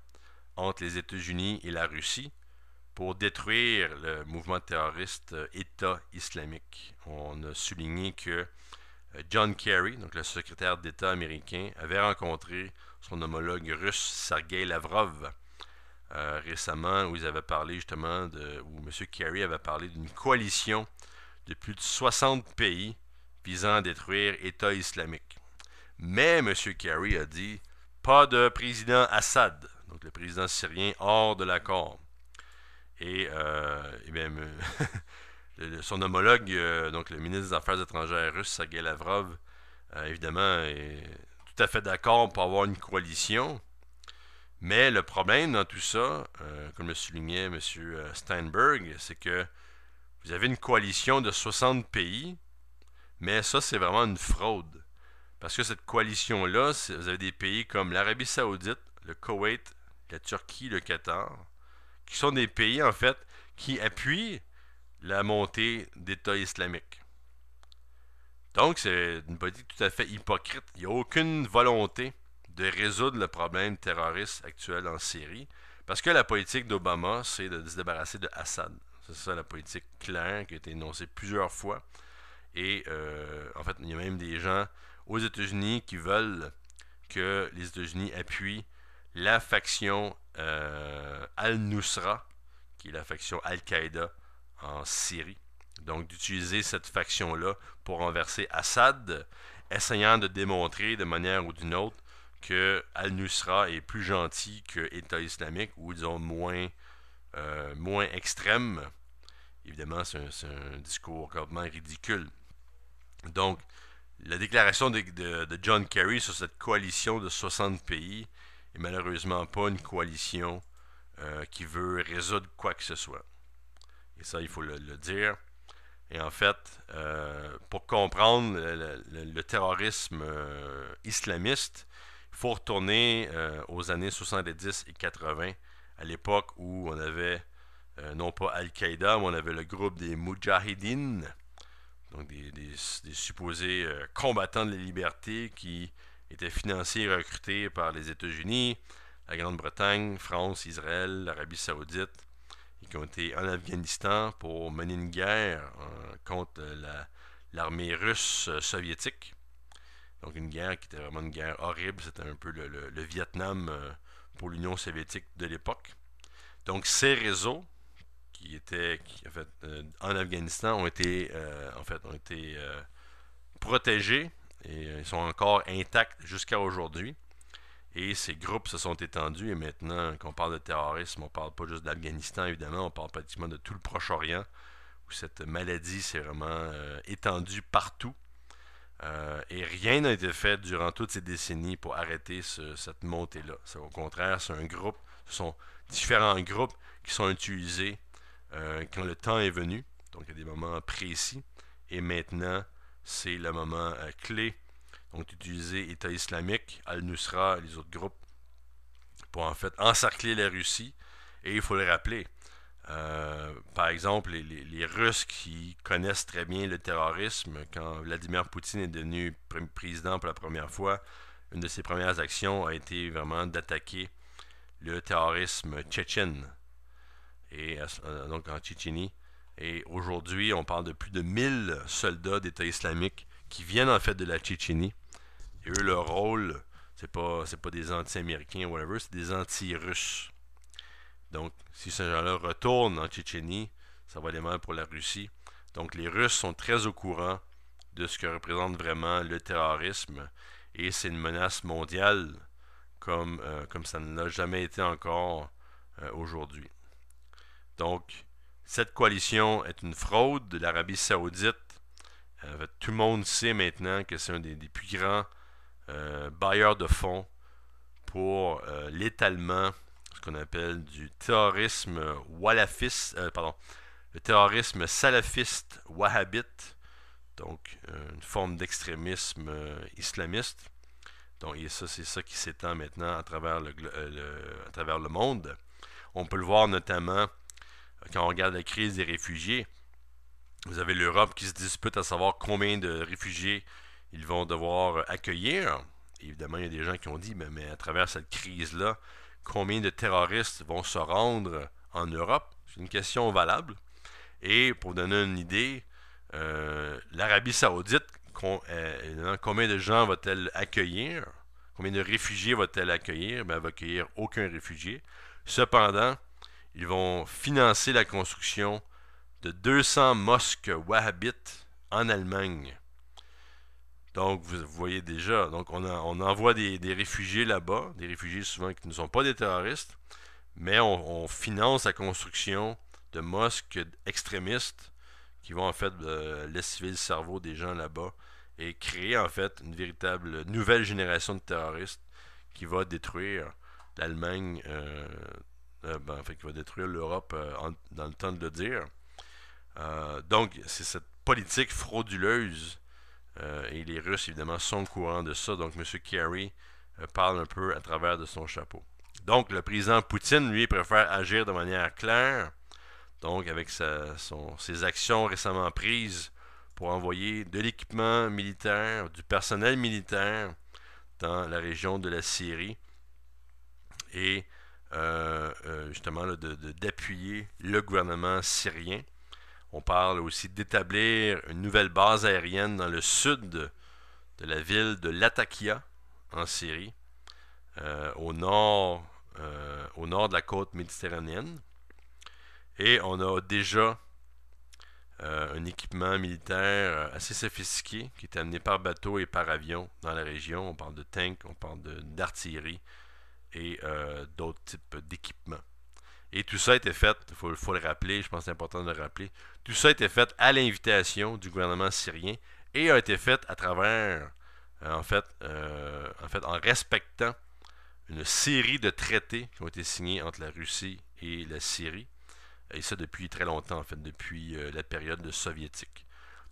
entre les États-Unis et la Russie pour détruire le mouvement terroriste euh, État islamique. On a souligné que euh, John Kerry, donc le secrétaire d'État américain, avait rencontré son homologue russe Sergei Lavrov euh, récemment, où ils avaient parlé justement de, où M. Kerry avait parlé d'une coalition de plus de 60 pays visant à détruire l'État islamique. Mais M. Kerry a dit pas de président Assad, donc le président syrien hors de l'accord. Et, euh, et eh bien, *laughs* son homologue, euh, donc le ministre des Affaires étrangères russe, Sergei Lavrov, euh, évidemment, est tout à fait d'accord pour avoir une coalition. Mais le problème dans tout ça, euh, comme le soulignait M. Steinberg, c'est que vous avez une coalition de 60 pays, mais ça, c'est vraiment une fraude. Parce que cette coalition-là, vous avez des pays comme l'Arabie Saoudite, le Koweït, la Turquie, le Qatar, qui sont des pays, en fait, qui appuient la montée d'État islamique. Donc, c'est une politique tout à fait hypocrite. Il n'y a aucune volonté de résoudre le problème terroriste actuel en Syrie, parce que la politique d'Obama, c'est de se débarrasser de Assad. C'est ça la politique claire qui a été énoncée plusieurs fois. Et euh, en fait, il y a même des gens aux États-Unis qui veulent que les États-Unis appuient la faction euh, Al-Nusra, qui est la faction Al-Qaïda en Syrie. Donc d'utiliser cette faction-là pour renverser Assad, essayant de démontrer de manière ou d'une autre que Al-Nusra est plus gentil que État islamique, ou disons moins, euh, moins extrême. Évidemment, c'est un, discours complètement ridicule. Donc, la déclaration de, John Kerry sur cette coalition de 60 pays est malheureusement pas une coalition euh, qui veut résoudre quoi que ce soit. Et ça, il faut le, dire. Et en fait, euh, pour comprendre le, terrorisme euh, islamiste, il faut retourner euh, aux années 70 et 80, à l'époque où on avait non pas Al-Qaïda, mais on avait le groupe des Mujahideen, donc des supposés combattants de la liberté qui étaient financés et recrutés par les États-Unis, la Grande-Bretagne, France, Israël, l'Arabie saoudite, qui ont été en Afghanistan pour mener une guerre euh, contre l'armée russe euh, soviétique. Donc une guerre qui était vraiment une guerre horrible, c'était un peu le, Vietnam euh, pour l'Union soviétique de l'époque. Donc ces réseaux qui étaient en, Afghanistan ont été en fait ont été protégés et ils sont encore intacts jusqu'à aujourd'hui. Et ces groupes se sont étendus et maintenant, quand on parle de terrorisme, on ne parle pas juste d'Afghanistan, évidemment, on parle pratiquement de tout le Proche-Orient, où cette maladie s'est vraiment euh, étendue partout. Euh, et rien n'a été fait durant toutes ces décennies pour arrêter cette montée-là. Au contraire, c'est un groupe, ce sont différents groupes qui sont utilisés euh, quand le temps est venu, donc il y a des moments précis, et maintenant, c'est le moment clé ont utilisé État islamique, Al-Nusra et les autres groupes pour en fait encercler la Russie. Et il faut le rappeler, euh, par exemple, les, Russes qui connaissent très bien le terrorisme, quand Vladimir Poutine est devenu président pour la première fois, une de ses premières actions a été vraiment d'attaquer le terrorisme tchétchène, et, euh, euh, donc en Tchétchénie. Et aujourd'hui, on parle de plus de 1000 soldats d'État islamique qui viennent en fait de la Tchétchénie eux, leur rôle, c'est pas, pas des anti-américains ou whatever, c'est des anti-russes. Donc, si ces gens-là retournent en Tchétchénie, ça va aller mal pour la Russie. Donc, les Russes sont très au courant de ce que représente vraiment le terrorisme et c'est une menace mondiale comme, euh, comme ça ne l'a jamais été encore euh, aujourd'hui. Donc, cette coalition est une fraude de l'Arabie saoudite. Euh, tout le monde sait maintenant que c'est un des, plus grands euh, bailleur bailleurs de fonds pour euh, l'étalement, ce qu'on appelle du terrorisme euh, pardon, le terrorisme salafiste wahhabite, donc une forme d'extrémisme islamiste. Donc, et ça, c'est ça qui s'étend maintenant à travers le, à travers le monde. On peut le voir notamment quand on regarde la crise des réfugiés. Vous avez l'Europe qui se dispute à savoir combien de réfugiés ils vont devoir accueillir. Évidemment, il y a des gens qui ont dit, mais, à travers cette crise-là, combien de terroristes vont se rendre en Europe? C'est une question valable. Et pour donner une idée, euh, l'Arabie saoudite, euh, combien de gens va-t-elle accueillir? Combien de réfugiés va-t-elle accueillir? Ben, va accueillir aucun réfugié. Cependant, ils vont financer la construction de 200 mosques wahhabites en Allemagne. Donc, vous voyez déjà, donc on, envoie des, réfugiés là-bas, des réfugiés souvent qui ne sont pas des terroristes, mais on, finance la construction de mosques extrémistes qui vont en fait laisser euh, lessiver le cerveau des gens là-bas et créer en fait une véritable nouvelle génération de terroristes qui va détruire l'Allemagne, euh, euh, ben, fait, qui va détruire l'Europe dans le temps de le dire. donc, c'est cette politique frauduleuse euh, et les Russes, évidemment, sont au courant de ça. Donc, M. Kerry euh, parle un peu à travers de son chapeau. Donc, le président Poutine, lui, préfère agir de manière claire. Donc, avec ses actions récemment prises pour envoyer de l'équipement militaire, du personnel militaire dans la région de la Syrie. Et euh, justement, d'appuyer le gouvernement syrien. On parle aussi d'établir une nouvelle base aérienne dans le sud de la ville de Latakia, en Syrie, euh, au, nord, euh, au nord de la côte méditerranéenne. Et on a déjà euh, un équipement militaire assez sophistiqué qui est amené par bateau et par avion dans la région. On parle de tanks, on parle d'artillerie et d'autres types d'équipements. Et tout ça a été fait, il faut, le rappeler, je pense que c'est important de le rappeler, tout ça a été fait à l'invitation du gouvernement syrien et a été fait à travers, euh, en fait, euh, en, fait en respectant une série de traités qui ont été signés entre la Russie et la Syrie. Et ça depuis très longtemps, en fait, depuis euh, la période soviétique.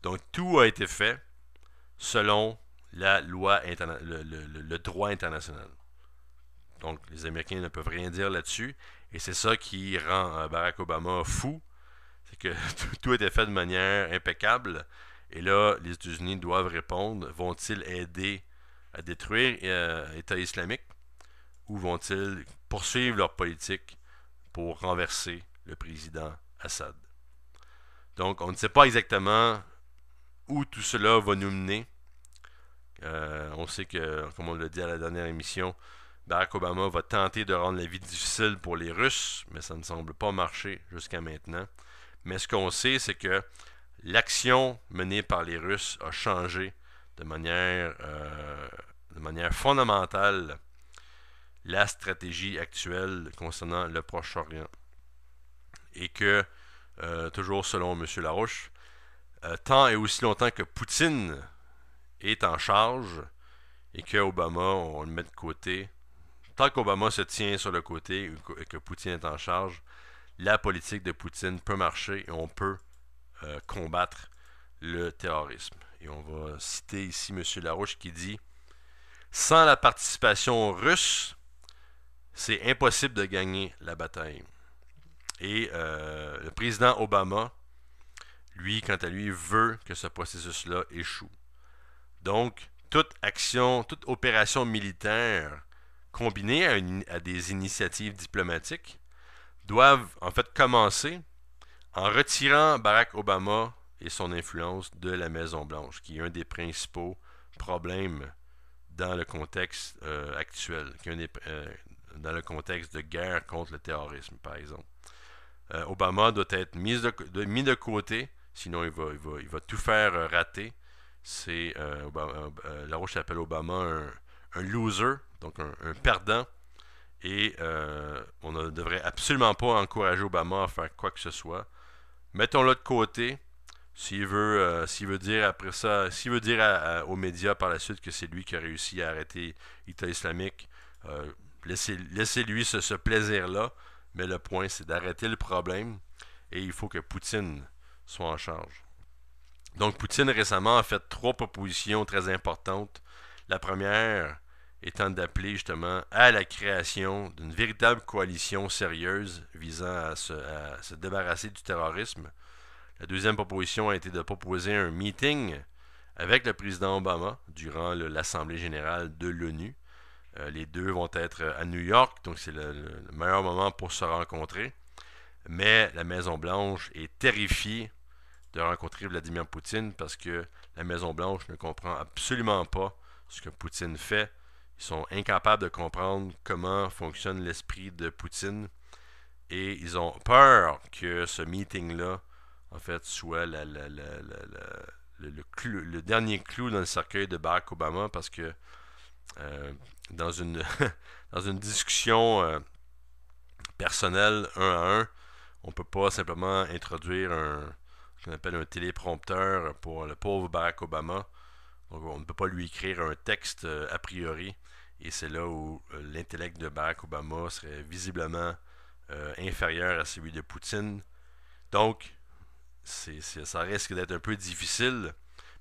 Donc tout a été fait selon la loi le droit international. Donc, les Américains ne peuvent rien dire là-dessus. Et c'est ça qui rend euh, Barack Obama fou. C'est que *laughs* tout, a était fait de manière impeccable. Et là, les États-Unis doivent répondre. Vont-ils aider à détruire l'État euh, islamique ou vont-ils poursuivre leur politique pour renverser le président Assad? Donc, on ne sait pas exactement où tout cela va nous mener. Euh, on sait que, comme on l'a dit à la dernière émission, Barack Obama va tenter de rendre la vie difficile pour les Russes, mais ça ne semble pas marcher jusqu'à maintenant. Mais ce qu'on sait, c'est que l'action menée par les Russes a changé de manière, euh, de manière fondamentale la stratégie actuelle concernant le Proche-Orient. Et que, euh, toujours selon M. Larouche, euh, tant et aussi longtemps que Poutine est en charge et que Obama, on le met de côté, Tant qu'Obama se tient sur le côté et que Poutine est en charge, la politique de Poutine peut marcher et on peut euh, combattre le terrorisme. Et on va citer ici M. Larouche qui dit Sans la participation russe, c'est impossible de gagner la bataille. Et euh, le président Obama, lui, quant à lui, veut que ce processus-là échoue. Donc, toute action, toute opération militaire combinées à, des initiatives diplomatiques, doivent en fait commencer en retirant Barack Obama et son influence de la Maison-Blanche, qui est un des principaux problèmes dans le contexte euh, actuel, qui est euh, dans le contexte de guerre contre le terrorisme, par exemple. Euh, Obama doit être mis de, côté, sinon il va, il va, tout faire rater. C'est, La Roche appelle Obama un loser donc un, perdant. Et euh, on ne devrait absolument pas encourager Obama à faire quoi que ce soit. Mettons-le de côté. S'il veut, euh, s'il veut dire après ça, s'il veut dire aux médias par la suite que c'est lui qui a réussi à arrêter l'État islamique, euh, laissez-lui ce plaisir-là. Mais le point, c'est d'arrêter le problème. Et il faut que Poutine soit en charge. Donc, Poutine récemment a fait trois propositions très importantes. La première, étant d'appeler justement à la création d'une véritable coalition sérieuse visant à se, débarrasser du terrorisme. La deuxième proposition a été de proposer un meeting avec le président Obama durant l'Assemblée générale de l'ONU. Euh, les deux vont être à New York, donc c'est le, meilleur moment pour se rencontrer. Mais la Maison-Blanche est terrifiée de rencontrer Vladimir Poutine parce que la Maison-Blanche ne comprend absolument pas ce que Poutine fait ils sont incapables de comprendre comment fonctionne l'esprit de Poutine et ils ont peur que ce meeting-là, en fait, soit le, le, dernier clou dans le cercueil de Barack Obama parce que euh, dans, une *laughs* dans une discussion euh, personnelle un à un, on ne peut pas simplement introduire un qu'on appelle un téléprompteur pour le pauvre Barack Obama. Donc, on ne peut pas lui écrire un texte euh, a priori. Et c'est là où euh, l'intellect de Barack Obama serait visiblement euh, inférieur à celui de Poutine. Donc, ça risque d'être un peu difficile.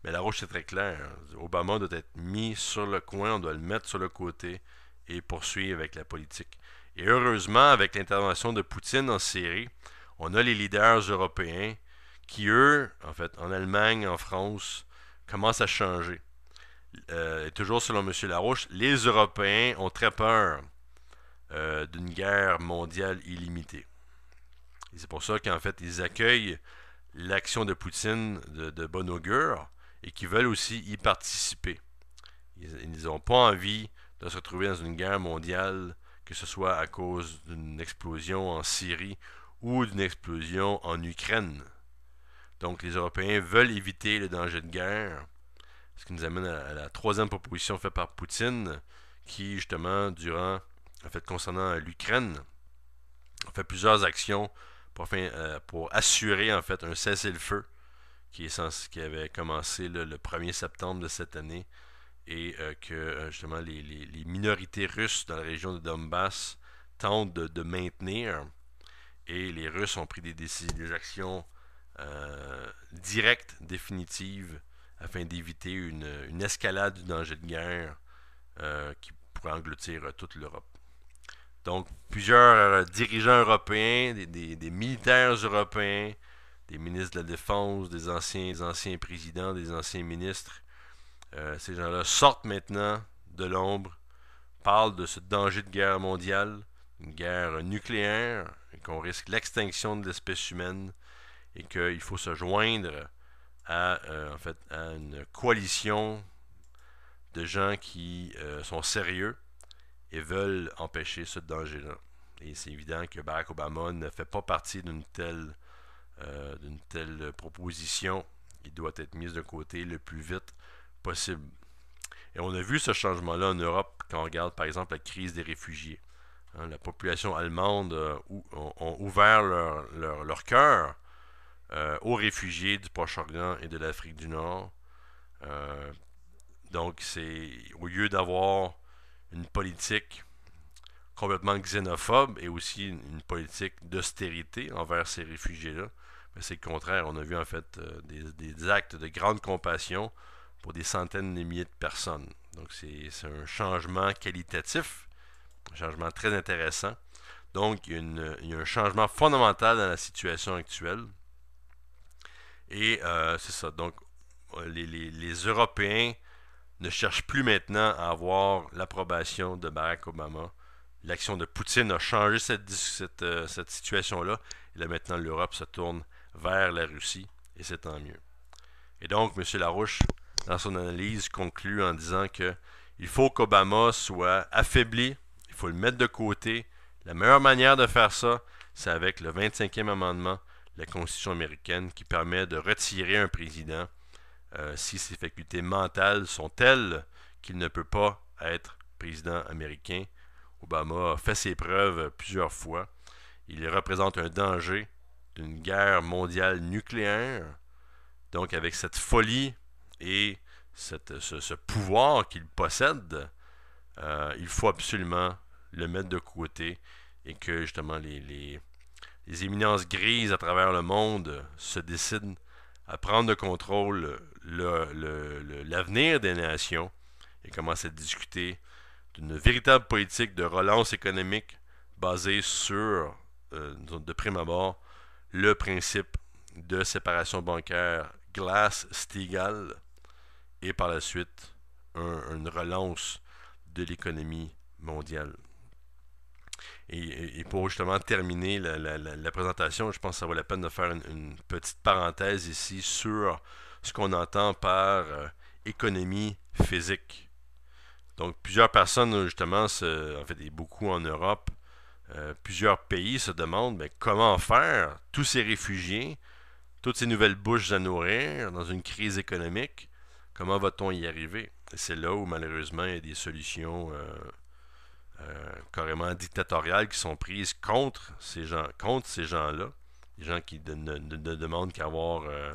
Mais la roche est très claire. Obama doit être mis sur le coin, on doit le mettre sur le côté et poursuivre avec la politique. Et heureusement, avec l'intervention de Poutine en Syrie, on a les leaders européens qui, eux, en fait, en Allemagne, en France, commencent à changer. Euh, et toujours selon M. Larouche, les Européens ont très peur euh, d'une guerre mondiale illimitée. c'est pour ça qu'en fait, ils accueillent l'action de Poutine de, de, bon augure et qu'ils veulent aussi y participer. Ils n'ont pas envie de se retrouver dans une guerre mondiale, que ce soit à cause d'une explosion en Syrie ou d'une explosion en Ukraine. Donc les Européens veulent éviter le danger de guerre ce qui nous amène à la troisième proposition faite par Poutine, qui justement, durant, en fait, concernant l'Ukraine, a fait plusieurs actions pour, euh, assurer en fait un cessez-le-feu qui, avait commencé le 1er septembre de cette année et euh, que euh, justement les, minorités russes dans la région de Donbass tentent de, maintenir. Et les Russes ont pris des, décisions, des actions directes, définitives afin d'éviter une, escalade du danger de guerre euh, qui pourrait engloutir euh, toute l'Europe. Donc, plusieurs euh, dirigeants européens, des, militaires européens, des ministres de la Défense, des anciens, anciens présidents, des anciens ministres, ces gens-là sortent maintenant de l'ombre, parlent de ce danger de guerre mondiale, une guerre nucléaire, et qu'on risque l'extinction de l'espèce humaine, et qu'il faut se joindre à, euh, en fait, une coalition de gens qui euh, sont sérieux et veulent empêcher ce danger-là. Et c'est évident que Barack Obama ne fait pas partie d'une telle, euh, d'une telle proposition. Il doit être mis de côté le plus vite possible. Et on a vu ce changement-là en Europe quand on regarde par exemple la crise des réfugiés. Hein, la population allemande a ouvert leur, leur, leur cœur euh, aux réfugiés du Proche-Orient et de l'Afrique du Nord. Euh, donc, c'est au lieu d'avoir une politique complètement xénophobe et aussi une politique d'austérité envers ces réfugiés-là, ben, c'est le contraire. On a vu en fait euh, des, actes de grande compassion pour des centaines de milliers de personnes. Donc, c'est un changement qualitatif, un changement très intéressant. Donc, il y a un changement fondamental dans la situation actuelle. Et euh, c'est ça. Donc, les, Européens ne cherchent plus maintenant à avoir l'approbation de Barack Obama. L'action de Poutine a changé euh, cette, situation-là. Et là, maintenant, l'Europe se tourne vers la Russie. Et c'est tant mieux. Et donc, M. Larouche, dans son analyse, conclut en disant que il faut qu'Obama soit affaibli. Il faut le mettre de côté. La meilleure manière de faire ça, c'est avec le 25e amendement la Constitution américaine qui permet de retirer un président euh, si ses facultés mentales sont telles qu'il ne peut pas être président américain. Obama a fait ses preuves plusieurs fois. Il représente un danger d'une guerre mondiale nucléaire. Donc avec cette folie et ce, pouvoir qu'il possède, euh, il faut absolument le mettre de côté et que justement les les éminences grises à travers le monde euh, se décident à prendre le contrôle euh, l'avenir des nations et commencent à discuter d'une véritable politique de relance économique basée sur, euh, de prime abord, le principe de séparation bancaire Glass-Steagall et par la suite une relance de l'économie mondiale. Et, pour justement terminer la, présentation, je pense que ça vaut la peine de faire une, petite parenthèse ici sur ce qu'on entend par euh, économie physique. Donc plusieurs personnes, justement, en fait, et beaucoup en Europe, euh, plusieurs pays se demandent mais comment faire tous ces réfugiés, toutes ces nouvelles bouches à nourrir dans une crise économique, comment va-t-on y arriver? C'est là où malheureusement il y a des solutions. Euh, euh, carrément dictatoriales qui sont prises contre ces gens, contre ces gens-là, les gens qui ne, demandent qu'à avoir euh,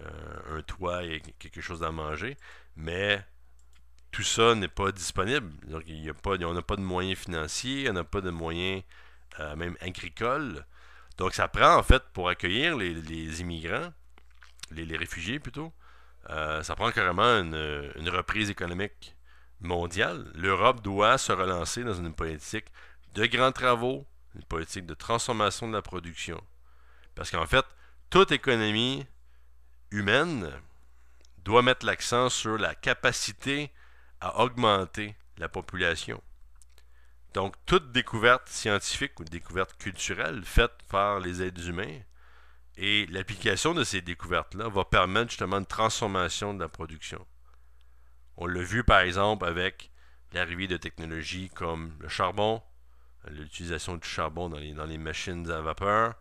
euh, un toit et quelque chose à manger, mais tout ça n'est pas disponible. Donc, il a pas, on n'a pas de moyens financiers, on n'a pas de moyens même agricoles. Donc ça prend en fait pour accueillir les, immigrants, les, réfugiés plutôt, ça prend carrément une reprise économique mondiale, l'Europe doit se relancer dans une politique de grands travaux, une politique de transformation de la production. Parce qu'en fait, toute économie humaine doit mettre l'accent sur la capacité à augmenter la population. Donc, toute découverte scientifique ou découverte culturelle faite par les êtres humains et l'application de ces découvertes-là va permettre justement une transformation de la production. On l'a vu par exemple avec l'arrivée de technologies comme le charbon, euh, l'utilisation du charbon dans les, machines à vapeur,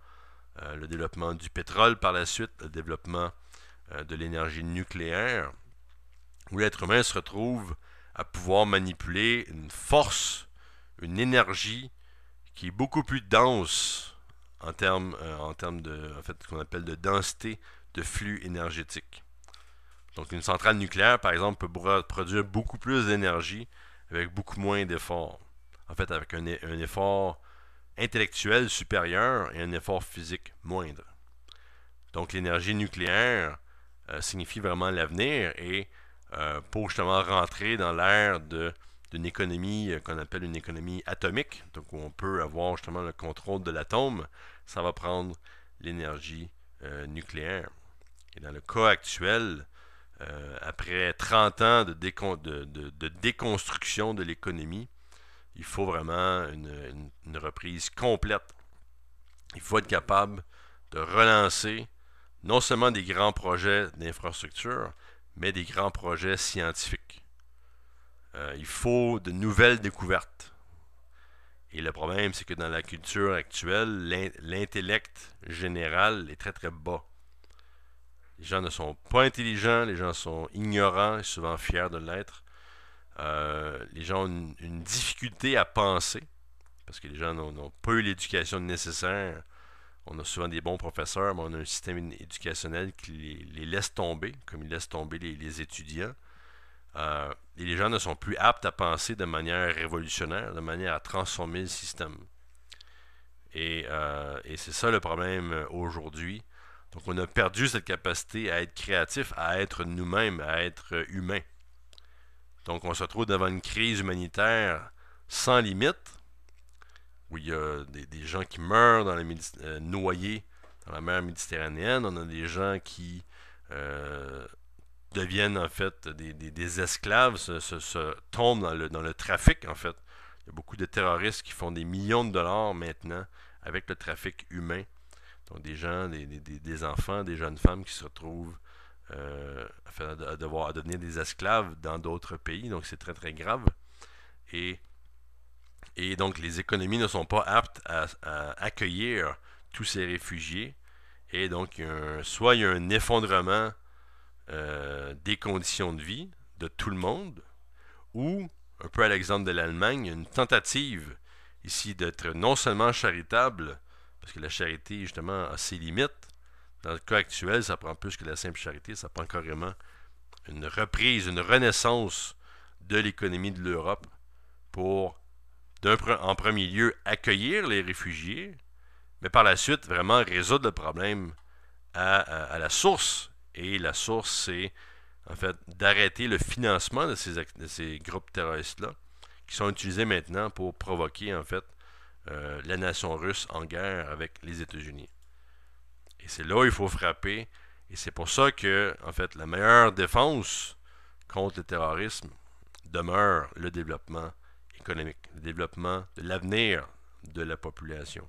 euh, le développement du pétrole par la suite, le développement euh, de l'énergie nucléaire, où l'être humain se retrouve à pouvoir manipuler une force, une énergie qui est beaucoup plus dense en termes, en de, fait, qu'on appelle de densité de flux énergétique. Donc une centrale nucléaire, par exemple, peut produire beaucoup plus d'énergie avec beaucoup moins d'efforts. En fait, avec un, effort intellectuel supérieur et un effort physique moindre. Donc l'énergie nucléaire euh, signifie vraiment l'avenir et euh, pour justement rentrer dans l'ère d'une économie euh, qu'on appelle une économie atomique, donc où on peut avoir justement le contrôle de l'atome, ça va prendre l'énergie nucléaire. Et dans le cas actuel, euh, après 30 ans de, déconstruction de l'économie, il faut vraiment une, reprise complète. Il faut être capable de relancer non seulement des grands projets d'infrastructure, mais des grands projets scientifiques. Euh, il faut de nouvelles découvertes. Et le problème, c'est que dans la culture actuelle, l'intellect général est très très bas. Les gens ne sont pas intelligents, les gens sont ignorants, et souvent fiers de l'être. Euh, les gens ont une, difficulté à penser, parce que les gens n'ont pas eu l'éducation nécessaire. On a souvent des bons professeurs, mais on a un système éducationnel qui les, laisse tomber, comme il laisse tomber les, étudiants. Euh, et les gens ne sont plus aptes à penser de manière révolutionnaire, de manière à transformer le système. et euh, c'est ça le problème aujourd'hui. Donc on a perdu cette capacité à être créatif, à être nous-mêmes, à être euh, humain. Donc on se trouve devant une crise humanitaire sans limite, où il y a des, gens qui meurent dans les euh, noyés dans la mer Méditerranéenne, on a des gens qui euh, deviennent en fait des, esclaves, se, tombent dans le, dans le trafic en fait. Il y a beaucoup de terroristes qui font des millions de dollars maintenant avec le trafic humain donc des gens, des, enfants, des jeunes femmes qui se retrouvent euh, à, devoir, devenir des esclaves dans d'autres pays. Donc c'est très très grave. Et, et donc les économies ne sont pas aptes à, accueillir tous ces réfugiés. Et donc un, soit il y a un effondrement euh, des conditions de vie de tout le monde, ou un peu à l'exemple de l'Allemagne, une tentative ici d'être non seulement charitable, parce que la charité, justement, a ses limites. Dans le cas actuel, ça prend plus que la simple charité, ça prend carrément une reprise, une renaissance de l'économie de l'Europe pour, en premier lieu, accueillir les réfugiés, mais par la suite, vraiment résoudre le problème à, la source. Et la source, c'est en fait d'arrêter le financement de ces groupes terroristes-là qui sont utilisés maintenant pour provoquer en fait euh, la nation russe en guerre avec les États-Unis. Et c'est là où il faut frapper. Et c'est pour ça que, en fait, la meilleure défense contre le terrorisme demeure le développement économique, le développement de l'avenir de la population.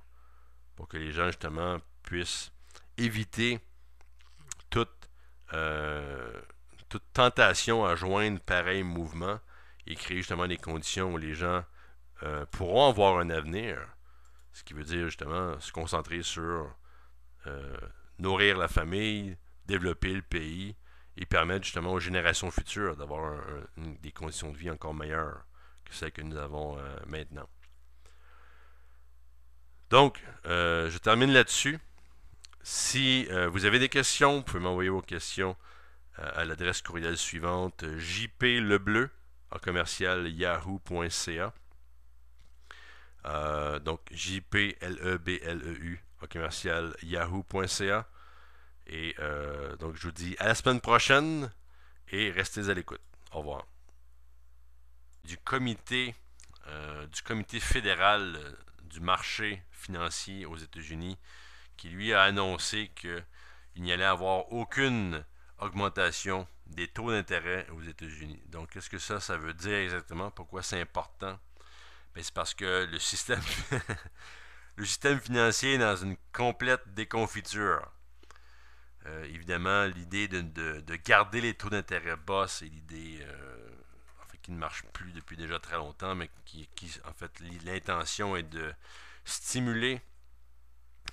Pour que les gens, justement, puissent éviter toute, euh, toute tentation à joindre pareil mouvement et créer justement des conditions où les gens euh, pourront avoir un avenir. Ce qui veut dire justement se concentrer sur euh, nourrir la famille, développer le pays et permettre justement aux générations futures d'avoir des conditions de vie encore meilleures que celles que nous avons euh, maintenant. Donc, je termine là-dessus. Si vous avez des questions, vous pouvez m'envoyer vos questions à l'adresse courriel suivante jplebleu commercial yahoo.ca. Euh, donc J-P-L-E-B-L-E-U, au commercial yahoo.ca. Et euh, donc, je vous dis à la semaine prochaine et restez à l'écoute. Au revoir. Du comité, euh, du comité fédéral du marché financier aux États-Unis, qui lui a annoncé qu'il n'y allait avoir aucune augmentation des taux d'intérêt aux États-Unis. Donc, qu'est-ce que ça, ça veut dire exactement? Pourquoi c'est important? Mais c'est parce que *laughs* le système, financier est dans une complète déconfiture. Euh, évidemment, l'idée de, garder les taux d'intérêt bas, c'est l'idée euh, qui ne marche plus depuis déjà très longtemps, mais qui en fait, l'intention est de stimuler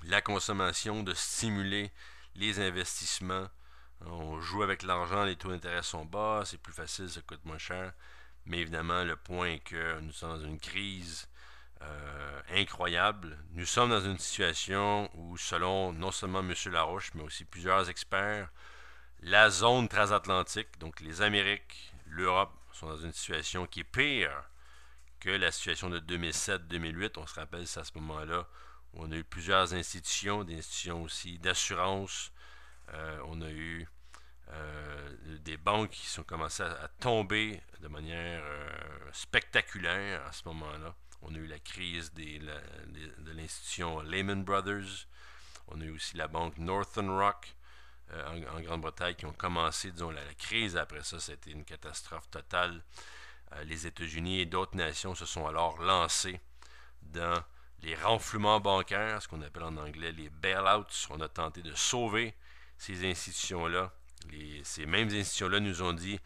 la consommation, de stimuler les investissements. On joue avec l'argent, les taux d'intérêt sont bas, c'est plus facile, ça coûte moins cher. Mais évidemment, le point est que nous sommes dans une crise euh, incroyable. Nous sommes dans une situation où, selon non seulement M. Laroche, mais aussi plusieurs experts, la zone transatlantique, donc les Amériques, l'Europe, sont dans une situation qui est pire que la situation de 2007-2008. On se rappelle, c'est à ce moment-là on a eu plusieurs institutions, des institutions aussi d'assurance. Euh, on a eu euh, des banques qui sont commencées à, tomber de manière euh, spectaculaire à ce moment-là. On a eu la crise de l'institution Lehman Brothers. On a eu aussi la banque Northern Rock euh, en, Grande-Bretagne qui ont commencé, disons, la, crise. Après ça, c'était une catastrophe totale. les États-Unis et d'autres nations se sont alors lancés dans les renflouements bancaires, ce qu'on appelle en anglais les bailouts. On a tenté de sauver ces institutions-là ces mêmes institutions-là nous ont dit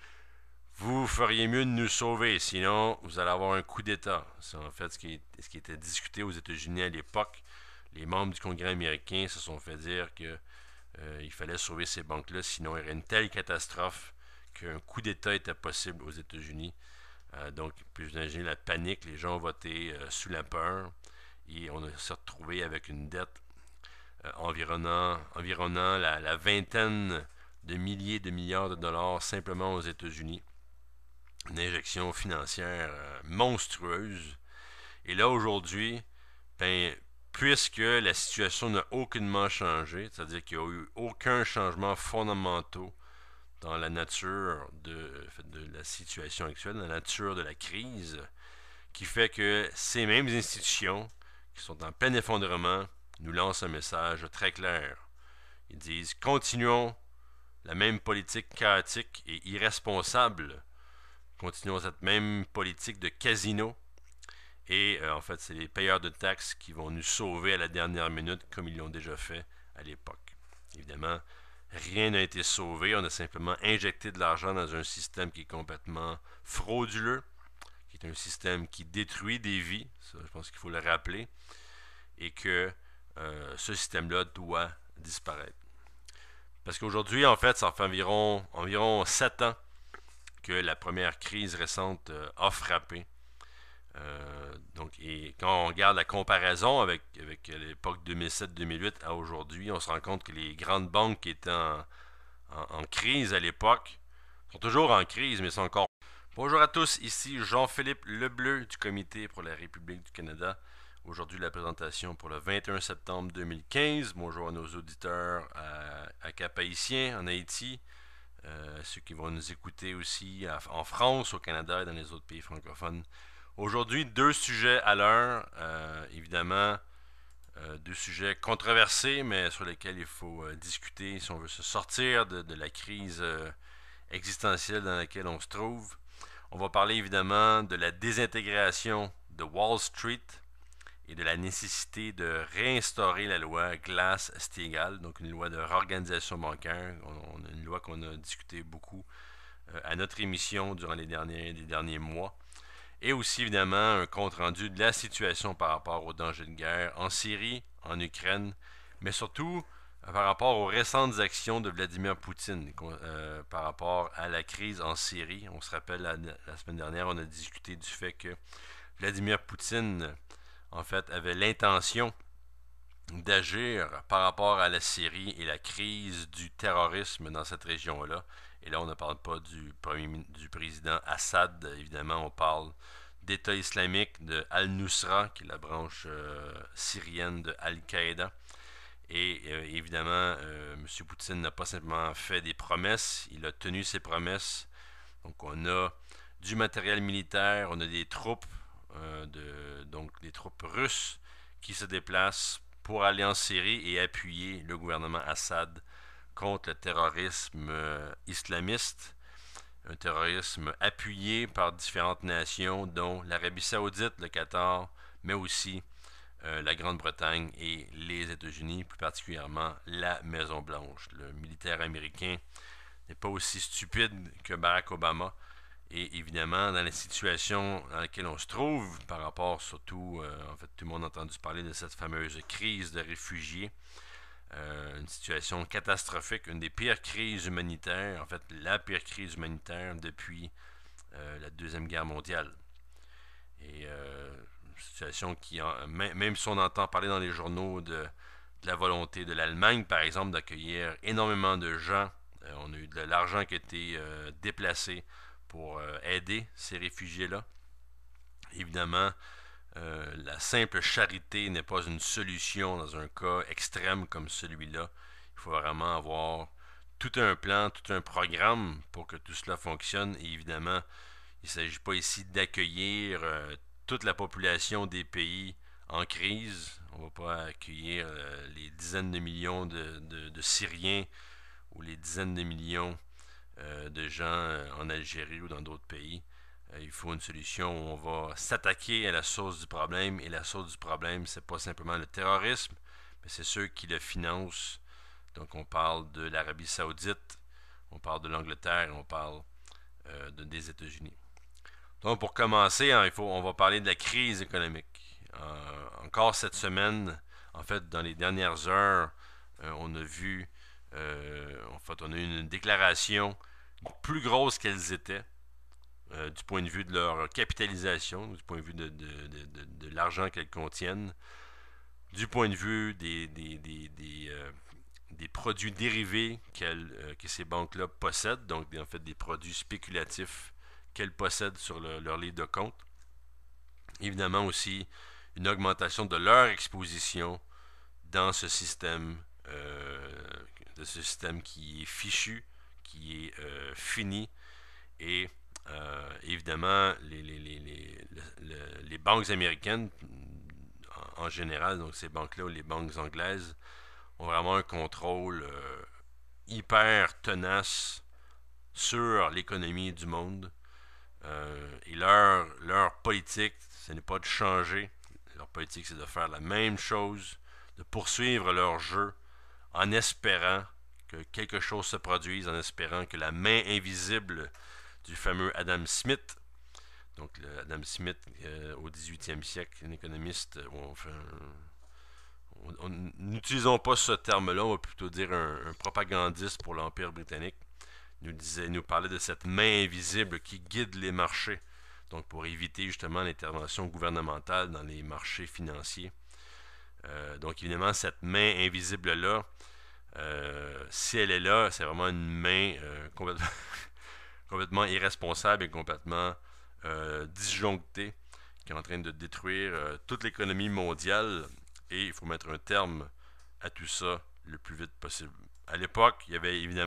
Vous feriez mieux de nous sauver, sinon vous allez avoir un coup d'État. C'est en fait ce qui, était discuté aux États-Unis à l'époque. Les membres du Congrès américain se sont fait dire qu'il euh, fallait sauver ces banques-là, sinon il y aurait une telle catastrophe qu'un coup d'État était possible aux États-Unis. Euh, donc, vous imaginez la panique, les gens ont voté euh, sous la peur et on s'est retrouvé avec une dette environnant, environnant la vingtaine de milliers de milliards de dollars simplement aux États-Unis. Une injection financière euh, monstrueuse. Et là, aujourd'hui, ben, puisque la situation n'a aucunement changé, c'est-à-dire qu'il n'y a eu aucun changement fondamental dans la nature de, de, la situation actuelle, dans la nature de la crise, qui fait que ces mêmes institutions qui sont en plein effondrement nous lancent un message très clair. Ils disent continuons la même politique chaotique et irresponsable. Continuons cette même politique de casino. Et euh, en fait, c'est les payeurs de taxes qui vont nous sauver à la dernière minute, comme ils l'ont déjà fait à l'époque. Évidemment, rien n'a été sauvé. On a simplement injecté de l'argent dans un système qui est complètement frauduleux, qui est un système qui détruit des vies. Ça, je pense qu'il faut le rappeler. Et que euh, ce système-là doit disparaître. Parce qu'aujourd'hui, en fait, ça fait environ, environ 7 ans que la première crise récente euh, a frappé. Euh, donc, et quand on regarde la comparaison avec, l'époque 2007-2008 à aujourd'hui, on se rend compte que les grandes banques qui étaient en, crise à l'époque sont toujours en crise, mais sont encore. Bonjour à tous, ici Jean-Philippe Lebleu du Comité pour la République du Canada. Aujourd'hui, la présentation pour le 21 septembre 2015. Bonjour à nos auditeurs euh, à, Cap-Haïtien, en Haïti, euh, ceux qui vont nous écouter aussi en France, au Canada et dans les autres pays francophones. Aujourd'hui, deux sujets à l'heure. Euh, évidemment, deux sujets controversés, mais sur lesquels il faut discuter si on veut se sortir de la crise existentielle dans laquelle on se trouve. On va parler évidemment de la désintégration de Wall Street et de la nécessité de réinstaurer la loi Glass-Steagall, donc une loi de réorganisation bancaire, une loi qu'on a discutée beaucoup euh, à notre émission durant les derniers, les derniers mois, et aussi évidemment un compte-rendu de la situation par rapport aux dangers de guerre en Syrie, en Ukraine, mais surtout euh, par rapport aux récentes actions de Vladimir Poutine euh, par rapport à la crise en Syrie. On se rappelle, la, semaine dernière, on a discuté du fait que Vladimir Poutine en fait, avait l'intention d'agir par rapport à la Syrie et la crise du terrorisme dans cette région-là. Et là, on ne parle pas du, premier, du président Assad, évidemment, on parle d'État islamique, de Al-Nusra, qui est la branche euh, syrienne de Al-Qaïda. Et euh, évidemment, euh, M. Poutine n'a pas simplement fait des promesses, il a tenu ses promesses. Donc on a du matériel militaire, on a des troupes, euh, de, donc des troupes russes qui se déplacent pour aller en Syrie et appuyer le gouvernement Assad contre le terrorisme euh, islamiste, un terrorisme appuyé par différentes nations, dont l'Arabie saoudite, le Qatar, mais aussi euh, la Grande-Bretagne et les États-Unis, plus particulièrement la Maison-Blanche. Le militaire américain n'est pas aussi stupide que Barack Obama et évidemment, dans la situation dans laquelle on se trouve, par rapport surtout, euh, en fait, tout le monde a entendu parler de cette fameuse crise de réfugiés, euh, une situation catastrophique, une des pires crises humanitaires, en fait, la pire crise humanitaire depuis euh, la Deuxième Guerre mondiale. Et une situation qui, même si on entend parler dans les journaux de, de la volonté de l'Allemagne, par exemple, d'accueillir énormément de gens, on a eu de l'argent qui a été déplacé pour euh, aider ces réfugiés-là. Évidemment, euh, la simple charité n'est pas une solution dans un cas extrême comme celui-là. Il faut vraiment avoir tout un plan, tout un programme pour que tout cela fonctionne. Et évidemment, il ne s'agit pas ici d'accueillir euh, toute la population des pays en crise. On ne va pas accueillir les dizaines de millions de, de Syriens ou les dizaines de millions euh, de gens euh, en Algérie ou dans d'autres pays. Euh, il faut une solution où on va s'attaquer à la source du problème. Et la source du problème, c'est pas simplement le terrorisme, mais c'est ceux qui le financent. Donc on parle de l'Arabie saoudite, on parle de l'Angleterre, on parle de, des États-Unis. Donc pour commencer, hein, il faut, on va parler de la crise économique. encore cette semaine, en fait dans les dernières heures, on a vu en euh, fait, on a eu une déclaration plus grosse qu'elles étaient euh, du point de vue de leur capitalisation, du point de vue de, l'argent qu'elles contiennent, du point de vue des, des, euh, produits dérivés que ces banques-là possèdent, donc en fait des produits spéculatifs qu'elles possèdent sur leur livre de compte. Évidemment aussi une augmentation de leur exposition dans ce système de ce système qui est fichu, qui est euh, fini. Et euh, évidemment, les, banques américaines, en, général, donc ces banques-là ou les banques anglaises, ont vraiment un contrôle euh, hyper tenace sur l'économie du monde. et leur politique, ce n'est pas de changer. Leur politique, c'est de faire la même chose, de poursuivre leur jeu, en espérant que quelque chose se produise, en espérant que la main invisible du fameux Adam Smith, donc Adam Smith euh, au 18e siècle, un économiste, n'utilisons pas ce terme-là, on va plutôt dire un, un propagandiste pour l'Empire britannique, nous disait, nous parlait de cette main invisible qui guide les marchés, donc pour éviter justement l'intervention gouvernementale dans les marchés financiers. Euh, donc évidemment, cette main invisible-là, euh, si elle est là, c'est vraiment une main euh, *laughs* complètement, irresponsable et complètement disjonctée qui est en train de détruire toute l'économie mondiale et il faut mettre un terme à tout ça le plus vite possible. À l'époque, il y avait évidemment...